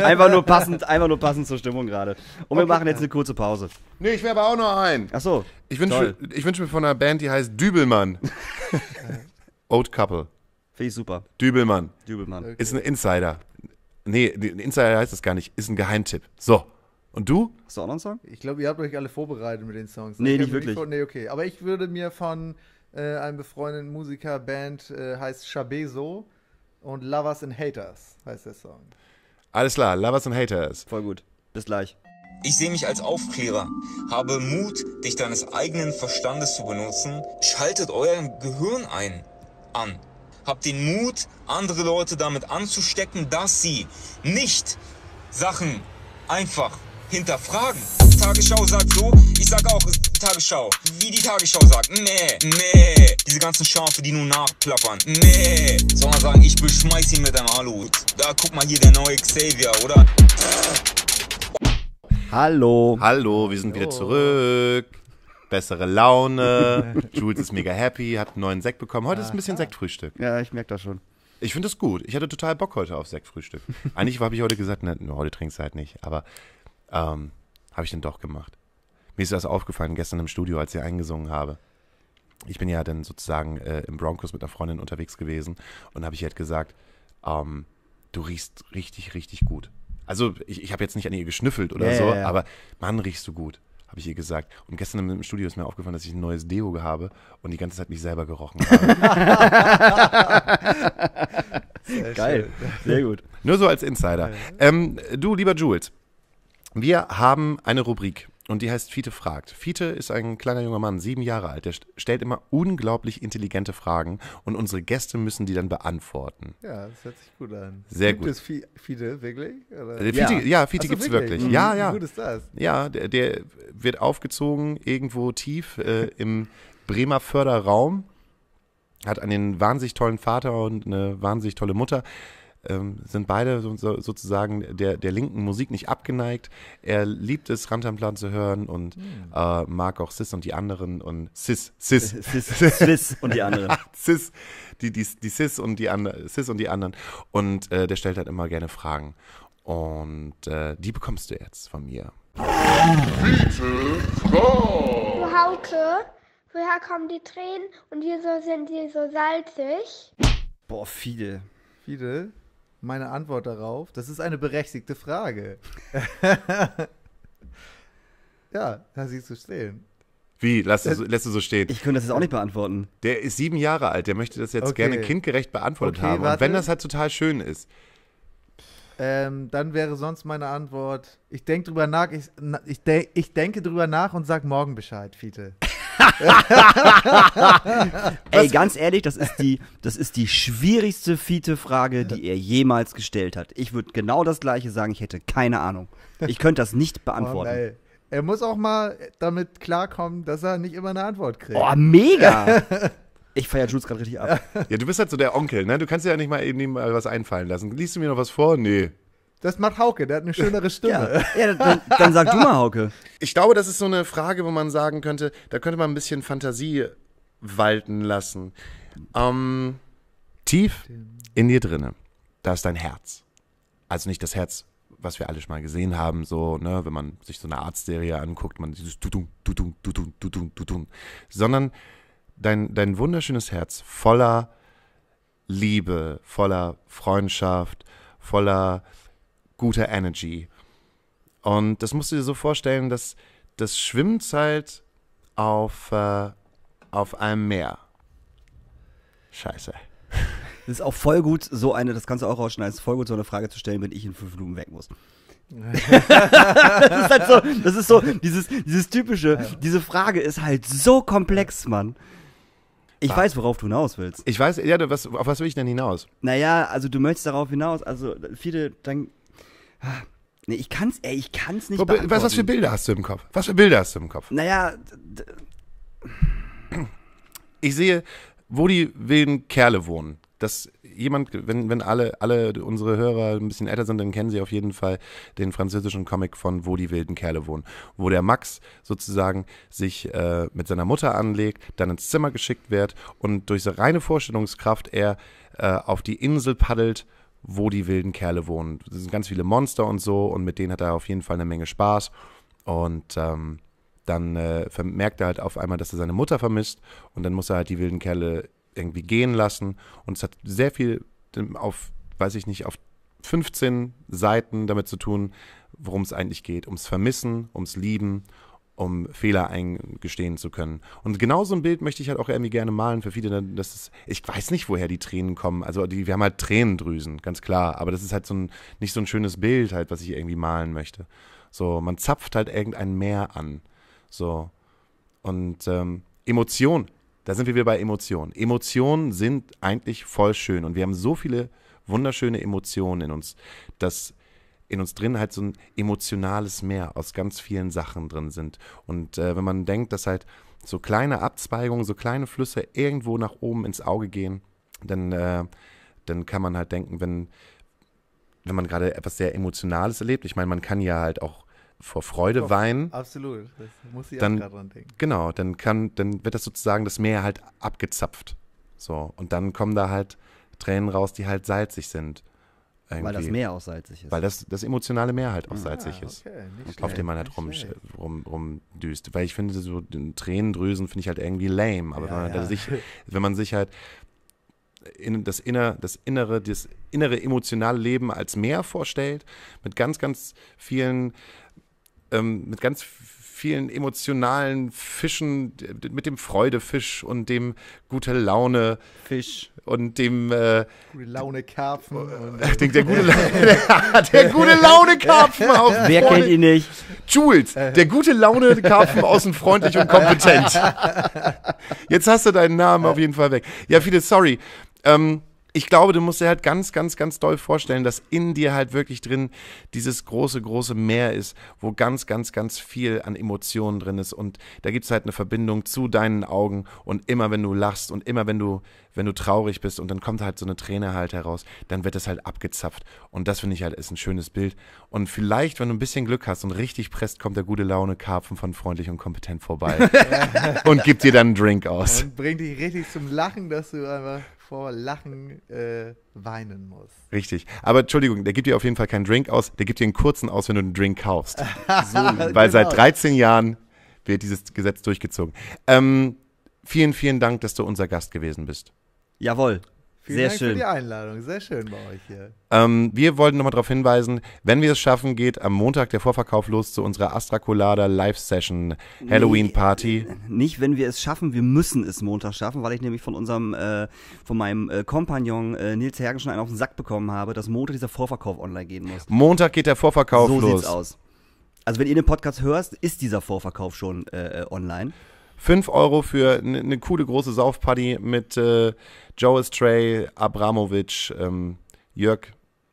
einfach, nur passend, einfach nur passend zur Stimmung gerade. Und okay. wir machen jetzt eine kurze Pause. Nee, ich werbe auch noch ein. Ach so. Ich wünsche wünsch mir von einer Band, die heißt Dübelmann. Old Couple. Finde ich super. Dübelmann. Dübelmann. Okay. Ist ein Insider. Nee, ein Insider heißt das gar nicht. Ist ein Geheimtipp. So. Und du? Hast du auch noch einen Song? Ich glaube, ihr habt euch alle vorbereitet mit den Songs. Nee, ich nicht wirklich. Nicht nee, okay. Aber ich würde mir von äh, einem befreundeten Musiker, Band, äh, heißt Chabezo und Lovers and Haters heißt der Song. Alles klar, Lovers and Haters. Voll gut. Bis gleich. Ich sehe mich als Aufklärer, habe Mut, dich deines eigenen Verstandes zu benutzen. Schaltet euren Gehirn ein an. Habt den Mut, andere Leute damit anzustecken, dass sie nicht Sachen einfach hinterfragen. Tagesschau sagt so, ich sag auch Tagesschau, wie die Tagesschau sagt, nee, nee, diese ganzen Schafe, die nur nachplappern, nee, soll man sagen, ich beschmeiß ihn mit einem Alut. Da guck mal hier, der neue Xavier, oder? Hallo. Hallo, wir sind Hallo. wieder zurück bessere Laune. Jules ist mega happy, hat einen neuen Sekt bekommen. Heute ist ein bisschen Sektfrühstück. Ja, ich merke das schon. Ich finde es gut. Ich hatte total Bock heute auf Sektfrühstück. Eigentlich habe ich heute gesagt, ne, ne, heute trinkst du halt nicht, aber ähm, habe ich dann doch gemacht. Mir ist das aufgefallen gestern im Studio, als ich eingesungen habe. Ich bin ja dann sozusagen äh, im Broncos mit einer Freundin unterwegs gewesen und habe ich halt gesagt, ähm, du riechst richtig, richtig gut. Also ich, ich habe jetzt nicht an ihr geschnüffelt oder ja, so, ja, ja. aber Mann, riechst du gut habe ich ihr gesagt. Und gestern im Studio ist mir aufgefallen, dass ich ein neues Deo habe und die ganze Zeit mich selber gerochen habe. Sehr Geil, schön. sehr gut. Nur so als Insider. Ähm, du, lieber Jules, wir haben eine Rubrik. Und die heißt Fiete fragt. Fiete ist ein kleiner junger Mann, sieben Jahre alt. Der stellt immer unglaublich intelligente Fragen und unsere Gäste müssen die dann beantworten. Ja, das hört sich gut an. Sehr gibt gut. Gibt es Fi Fiete wirklich? Äh, Fiete, ja. ja, Fiete so, gibt es wirklich. wirklich. Mhm. Ja, ja. Wie gut ist das? Ja, der, der wird aufgezogen irgendwo tief äh, im Bremer Förderraum. Hat einen wahnsinnig tollen Vater und eine wahnsinnig tolle Mutter ähm, sind beide so, so, sozusagen der, der linken Musik nicht abgeneigt. Er liebt es, Rantanplan zu hören und mhm. äh, mag auch Sis und die anderen und Sis, Sis. Äh, Sis, Sis und die anderen. Sis, die, die, die Sis und die, andre, Sis und die anderen. Und äh, der stellt halt immer gerne Fragen. Und äh, die bekommst du jetzt von mir. Du Haute, woher kommen die Tränen und wieso sind die so salzig? Boah, Fidel. Fidel? meine Antwort darauf? Das ist eine berechtigte Frage. ja, da siehst du stehen. Wie? Lass es, äh, lässt du so stehen? Ich könnte das jetzt auch nicht beantworten. Der ist sieben Jahre alt, der möchte das jetzt okay. gerne kindgerecht beantwortet okay, haben. Warte. Und wenn das halt total schön ist. Ähm, dann wäre sonst meine Antwort, ich denke drüber nach, ich, ich, de ich denke drüber nach und sag morgen Bescheid, Fiete. Ey, ganz ehrlich, das ist die, das ist die schwierigste Fiete-Frage, die er jemals gestellt hat. Ich würde genau das Gleiche sagen. Ich hätte keine Ahnung. Ich könnte das nicht oh, beantworten. Oh, er muss auch mal damit klarkommen, dass er nicht immer eine Antwort kriegt. Oh, mega! Ich feiere Jules gerade richtig ab. Ja, du bist halt so der Onkel, ne? Du kannst dir ja nicht mal eben was einfallen lassen. Liest du mir noch was vor? Nee. Das macht Hauke, der hat eine schönere Stimme. Ja, ja dann, dann, sag du mal, Hauke. Ich glaube, das ist so eine Frage, wo man sagen könnte, da könnte man ein bisschen Fantasie walten lassen. Ähm, tief in dir drinne, da ist dein Herz. Also nicht das Herz, was wir alle schon mal gesehen haben, so, ne, wenn man sich so eine Arztserie anguckt, man dieses Tutun, Tutun, Tutun, Tutun, Tutun, sondern dein, dein wunderschönes Herz voller Liebe, voller Freundschaft, voller guter Energy. Und das musst du dir so vorstellen, dass das schwimmt halt auf, äh, auf einem Meer. Scheiße. Das ist auch voll gut, so eine, das kannst du auch rausschneiden, ist voll gut, so eine Frage zu stellen, wenn ich in fünf Minuten weg muss. das ist halt so, das ist so, dieses, dieses typische, diese Frage ist halt so komplex, Mann. Ich ah. weiß, worauf du hinaus willst. Ich weiß, ja, du, was, auf was will ich denn hinaus? Naja, also du möchtest darauf hinaus, also viele, dann Nee, ich kann's, ey, ich kann's nicht was, was, was für Bilder hast du im Kopf? Was für Bilder hast du im Kopf? Naja. Ich sehe, wo die wilden Kerle wohnen. Dass jemand, wenn, wenn alle, alle unsere Hörer ein bisschen älter sind, dann kennen sie auf jeden Fall den französischen Comic von Wo die wilden Kerle wohnen. Wo der Max sozusagen sich äh, mit seiner Mutter anlegt, dann ins Zimmer geschickt wird und durch seine reine Vorstellungskraft er äh, auf die Insel paddelt wo die wilden Kerle wohnen. Es sind ganz viele Monster und so und mit denen hat er auf jeden Fall eine Menge Spaß. Und ähm, dann äh, merkt er halt auf einmal, dass er seine Mutter vermisst und dann muss er halt die wilden Kerle irgendwie gehen lassen. Und es hat sehr viel ähm, auf, weiß ich nicht, auf 15 Seiten damit zu tun, worum es eigentlich geht. Ums Vermissen, ums Lieben um Fehler eingestehen zu können. Und genau so ein Bild möchte ich halt auch irgendwie gerne malen für viele. Das ist, ich weiß nicht, woher die Tränen kommen. Also die, wir haben halt Tränendrüsen, ganz klar. Aber das ist halt so ein, nicht so ein schönes Bild halt, was ich irgendwie malen möchte. So, man zapft halt irgendein Meer an. So. Und ähm, Emotionen, da sind wir wieder bei Emotionen. Emotionen sind eigentlich voll schön. Und wir haben so viele wunderschöne Emotionen in uns, dass in uns drin halt so ein emotionales Meer aus ganz vielen Sachen drin sind. Und äh, wenn man denkt, dass halt so kleine Abzweigungen, so kleine Flüsse irgendwo nach oben ins Auge gehen, dann, äh, dann kann man halt denken, wenn, wenn man gerade etwas sehr Emotionales erlebt, ich meine, man kann ja halt auch vor Freude Doch, weinen. Absolut, das muss ich dann, auch daran denken. Genau, dann kann, dann wird das sozusagen das Meer halt abgezapft. So, und dann kommen da halt Tränen raus, die halt salzig sind. Weil das Meer auch salzig ist. Weil das, das emotionale Meer halt ah, auch salzig ist. Okay, auf dem man halt rum, rum, rumdüst. Weil ich finde, so Tränendrüsen finde ich halt irgendwie lame. Aber ja, wenn, man ja. sich, wenn man sich halt in das, inner, das innere, das innere emotionale Leben als Meer vorstellt, mit ganz, ganz vielen, ähm, mit ganz vielen emotionalen Fischen, mit dem Freudefisch und dem gute Laune Fisch und dem äh, gute Laune Karpfen. Äh, und, den, der, gute Laune, der gute Laune Karpfen. Auf Wer Freund. kennt ihn nicht? Jules, der gute Laune Karpfen außen freundlich und kompetent. Jetzt hast du deinen Namen auf jeden Fall weg. Ja, viele sorry. Ähm, ich glaube, du musst dir halt ganz, ganz, ganz doll vorstellen, dass in dir halt wirklich drin dieses große, große Meer ist, wo ganz, ganz, ganz viel an Emotionen drin ist. Und da gibt es halt eine Verbindung zu deinen Augen. Und immer wenn du lachst und immer wenn du, wenn du traurig bist und dann kommt halt so eine Träne halt heraus, dann wird das halt abgezapft. Und das finde ich halt ist ein schönes Bild. Und vielleicht, wenn du ein bisschen Glück hast und richtig presst, kommt der gute Laune Karpfen von freundlich und kompetent vorbei und gibt dir dann einen Drink aus. Und bringt dich richtig zum Lachen, dass du einfach vor Lachen äh, weinen muss. Richtig. Aber Entschuldigung, der gibt dir auf jeden Fall keinen Drink aus, der gibt dir einen kurzen aus, wenn du einen Drink kaufst. so, weil genau. seit 13 Jahren wird dieses Gesetz durchgezogen. Ähm, vielen, vielen Dank, dass du unser Gast gewesen bist. Jawohl, Vielen Sehr Dank schön. für die Einladung. Sehr schön bei euch hier. Ähm, wir wollten nochmal darauf hinweisen, wenn wir es schaffen, geht am Montag der Vorverkauf los zu unserer Astracolada Live Session Halloween Party. Nee, nicht, wenn wir es schaffen, wir müssen es Montag schaffen, weil ich nämlich von unserem, äh, von meinem äh, Kompagnon äh, Nils Hergenschen einen auf den Sack bekommen habe, dass Montag dieser Vorverkauf online gehen muss. Montag geht der Vorverkauf so los. So sieht's aus. Also wenn ihr den Podcast hört, ist dieser Vorverkauf schon äh, äh, online. 5 Euro für eine ne coole große Saufparty mit äh, Joe Estray, Abramovic, ähm, Jörg.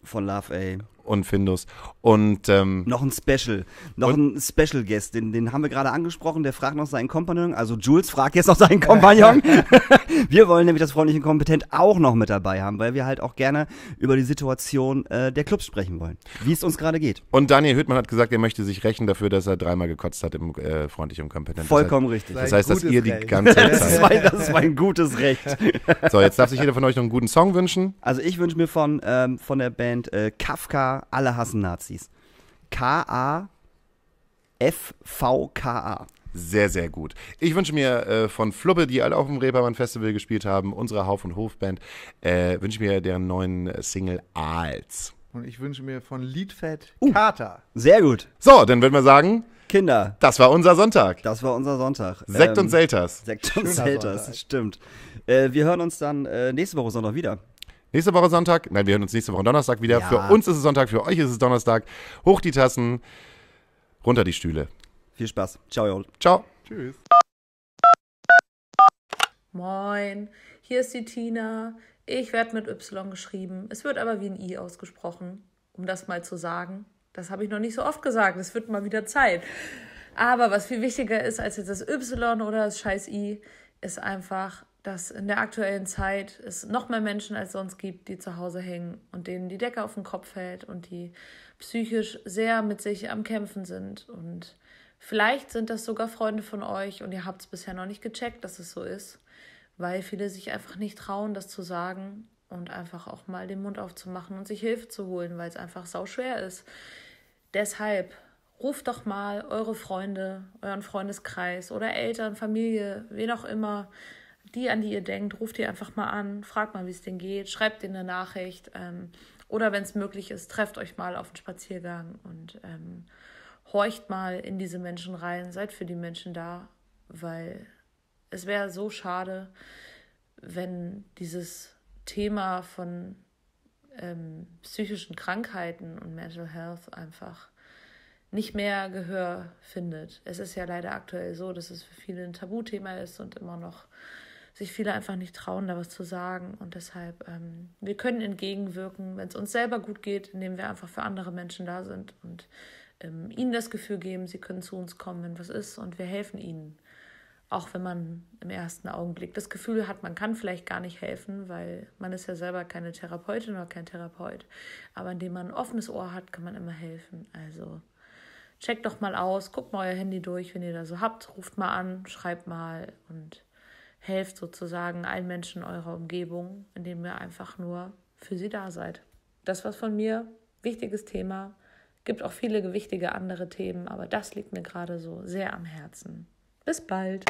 Von Love ey und Findus. Und ähm, noch ein Special, noch ein Special Guest, den, den haben wir gerade angesprochen, der fragt noch seinen Kompagnon, also Jules fragt jetzt noch seinen Kompagnon. wir wollen nämlich das freundliche und Kompetent auch noch mit dabei haben, weil wir halt auch gerne über die Situation äh, der Clubs sprechen wollen, wie es uns gerade geht. Und Daniel Hüttmann hat gesagt, er möchte sich rächen dafür, dass er dreimal gekotzt hat im äh, freundlich und kompetent. Vollkommen das richtig. Das heißt, dass ihr Recht. die ganze Zeit. das, ist mein, das ist mein gutes Recht. so, jetzt darf sich jeder von euch noch einen guten Song wünschen. Also ich wünsche mir von ähm, von der Band äh, Kafka alle hassen Nazis. K-A-F-V-K-A. Sehr, sehr gut. Ich wünsche mir äh, von Fluppe, die alle auf dem Reeperbahn Festival gespielt haben, unsere Hauf- und Hofband, äh, wünsche mir deren neuen äh, Single Aals. Und ich wünsche mir von Liedfett uh, Kater. Sehr gut. So, dann würden wir sagen. Kinder. Das war unser Sonntag. Das war unser Sonntag. Sekt ähm, und Selters. Sekt und Selters, stimmt. Äh, wir hören uns dann äh, nächste Woche Sonntag wieder. Nächste Woche Sonntag. Nein, wir hören uns nächste Woche Donnerstag wieder. Ja. Für uns ist es Sonntag, für euch ist es Donnerstag. Hoch die Tassen, runter die Stühle. Viel Spaß. Ciao, y'all. Ciao. Tschüss. Moin, hier ist die Tina. Ich werde mit Y geschrieben. Es wird aber wie ein I ausgesprochen, um das mal zu sagen. Das habe ich noch nicht so oft gesagt. Es wird mal wieder Zeit. Aber was viel wichtiger ist als jetzt das Y oder das scheiß I, ist einfach dass in der aktuellen Zeit es noch mehr Menschen als sonst gibt, die zu Hause hängen und denen die Decke auf den Kopf fällt und die psychisch sehr mit sich am Kämpfen sind. Und vielleicht sind das sogar Freunde von euch und ihr habt es bisher noch nicht gecheckt, dass es so ist, weil viele sich einfach nicht trauen, das zu sagen und einfach auch mal den Mund aufzumachen und sich Hilfe zu holen, weil es einfach sau schwer ist. Deshalb ruft doch mal eure Freunde, euren Freundeskreis oder Eltern, Familie, wen auch immer die, an die ihr denkt, ruft ihr einfach mal an, fragt mal, wie es denen geht, schreibt denen eine Nachricht ähm, oder wenn es möglich ist, trefft euch mal auf den Spaziergang und ähm, horcht mal in diese Menschen rein, seid für die Menschen da, weil es wäre so schade, wenn dieses Thema von ähm, psychischen Krankheiten und Mental Health einfach nicht mehr Gehör findet. Es ist ja leider aktuell so, dass es für viele ein Tabuthema ist und immer noch sich viele einfach nicht trauen, da was zu sagen. Und deshalb, ähm, wir können entgegenwirken, wenn es uns selber gut geht, indem wir einfach für andere Menschen da sind und ähm, ihnen das Gefühl geben, sie können zu uns kommen, wenn was ist und wir helfen ihnen. Auch wenn man im ersten Augenblick das Gefühl hat, man kann vielleicht gar nicht helfen, weil man ist ja selber keine Therapeutin oder kein Therapeut. Aber indem man ein offenes Ohr hat, kann man immer helfen. Also checkt doch mal aus, guckt mal euer Handy durch, wenn ihr da so habt, ruft mal an, schreibt mal und helft sozusagen allen Menschen eurer Umgebung, indem ihr einfach nur für sie da seid. Das was von mir, wichtiges Thema. Gibt auch viele gewichtige andere Themen, aber das liegt mir gerade so sehr am Herzen. Bis bald.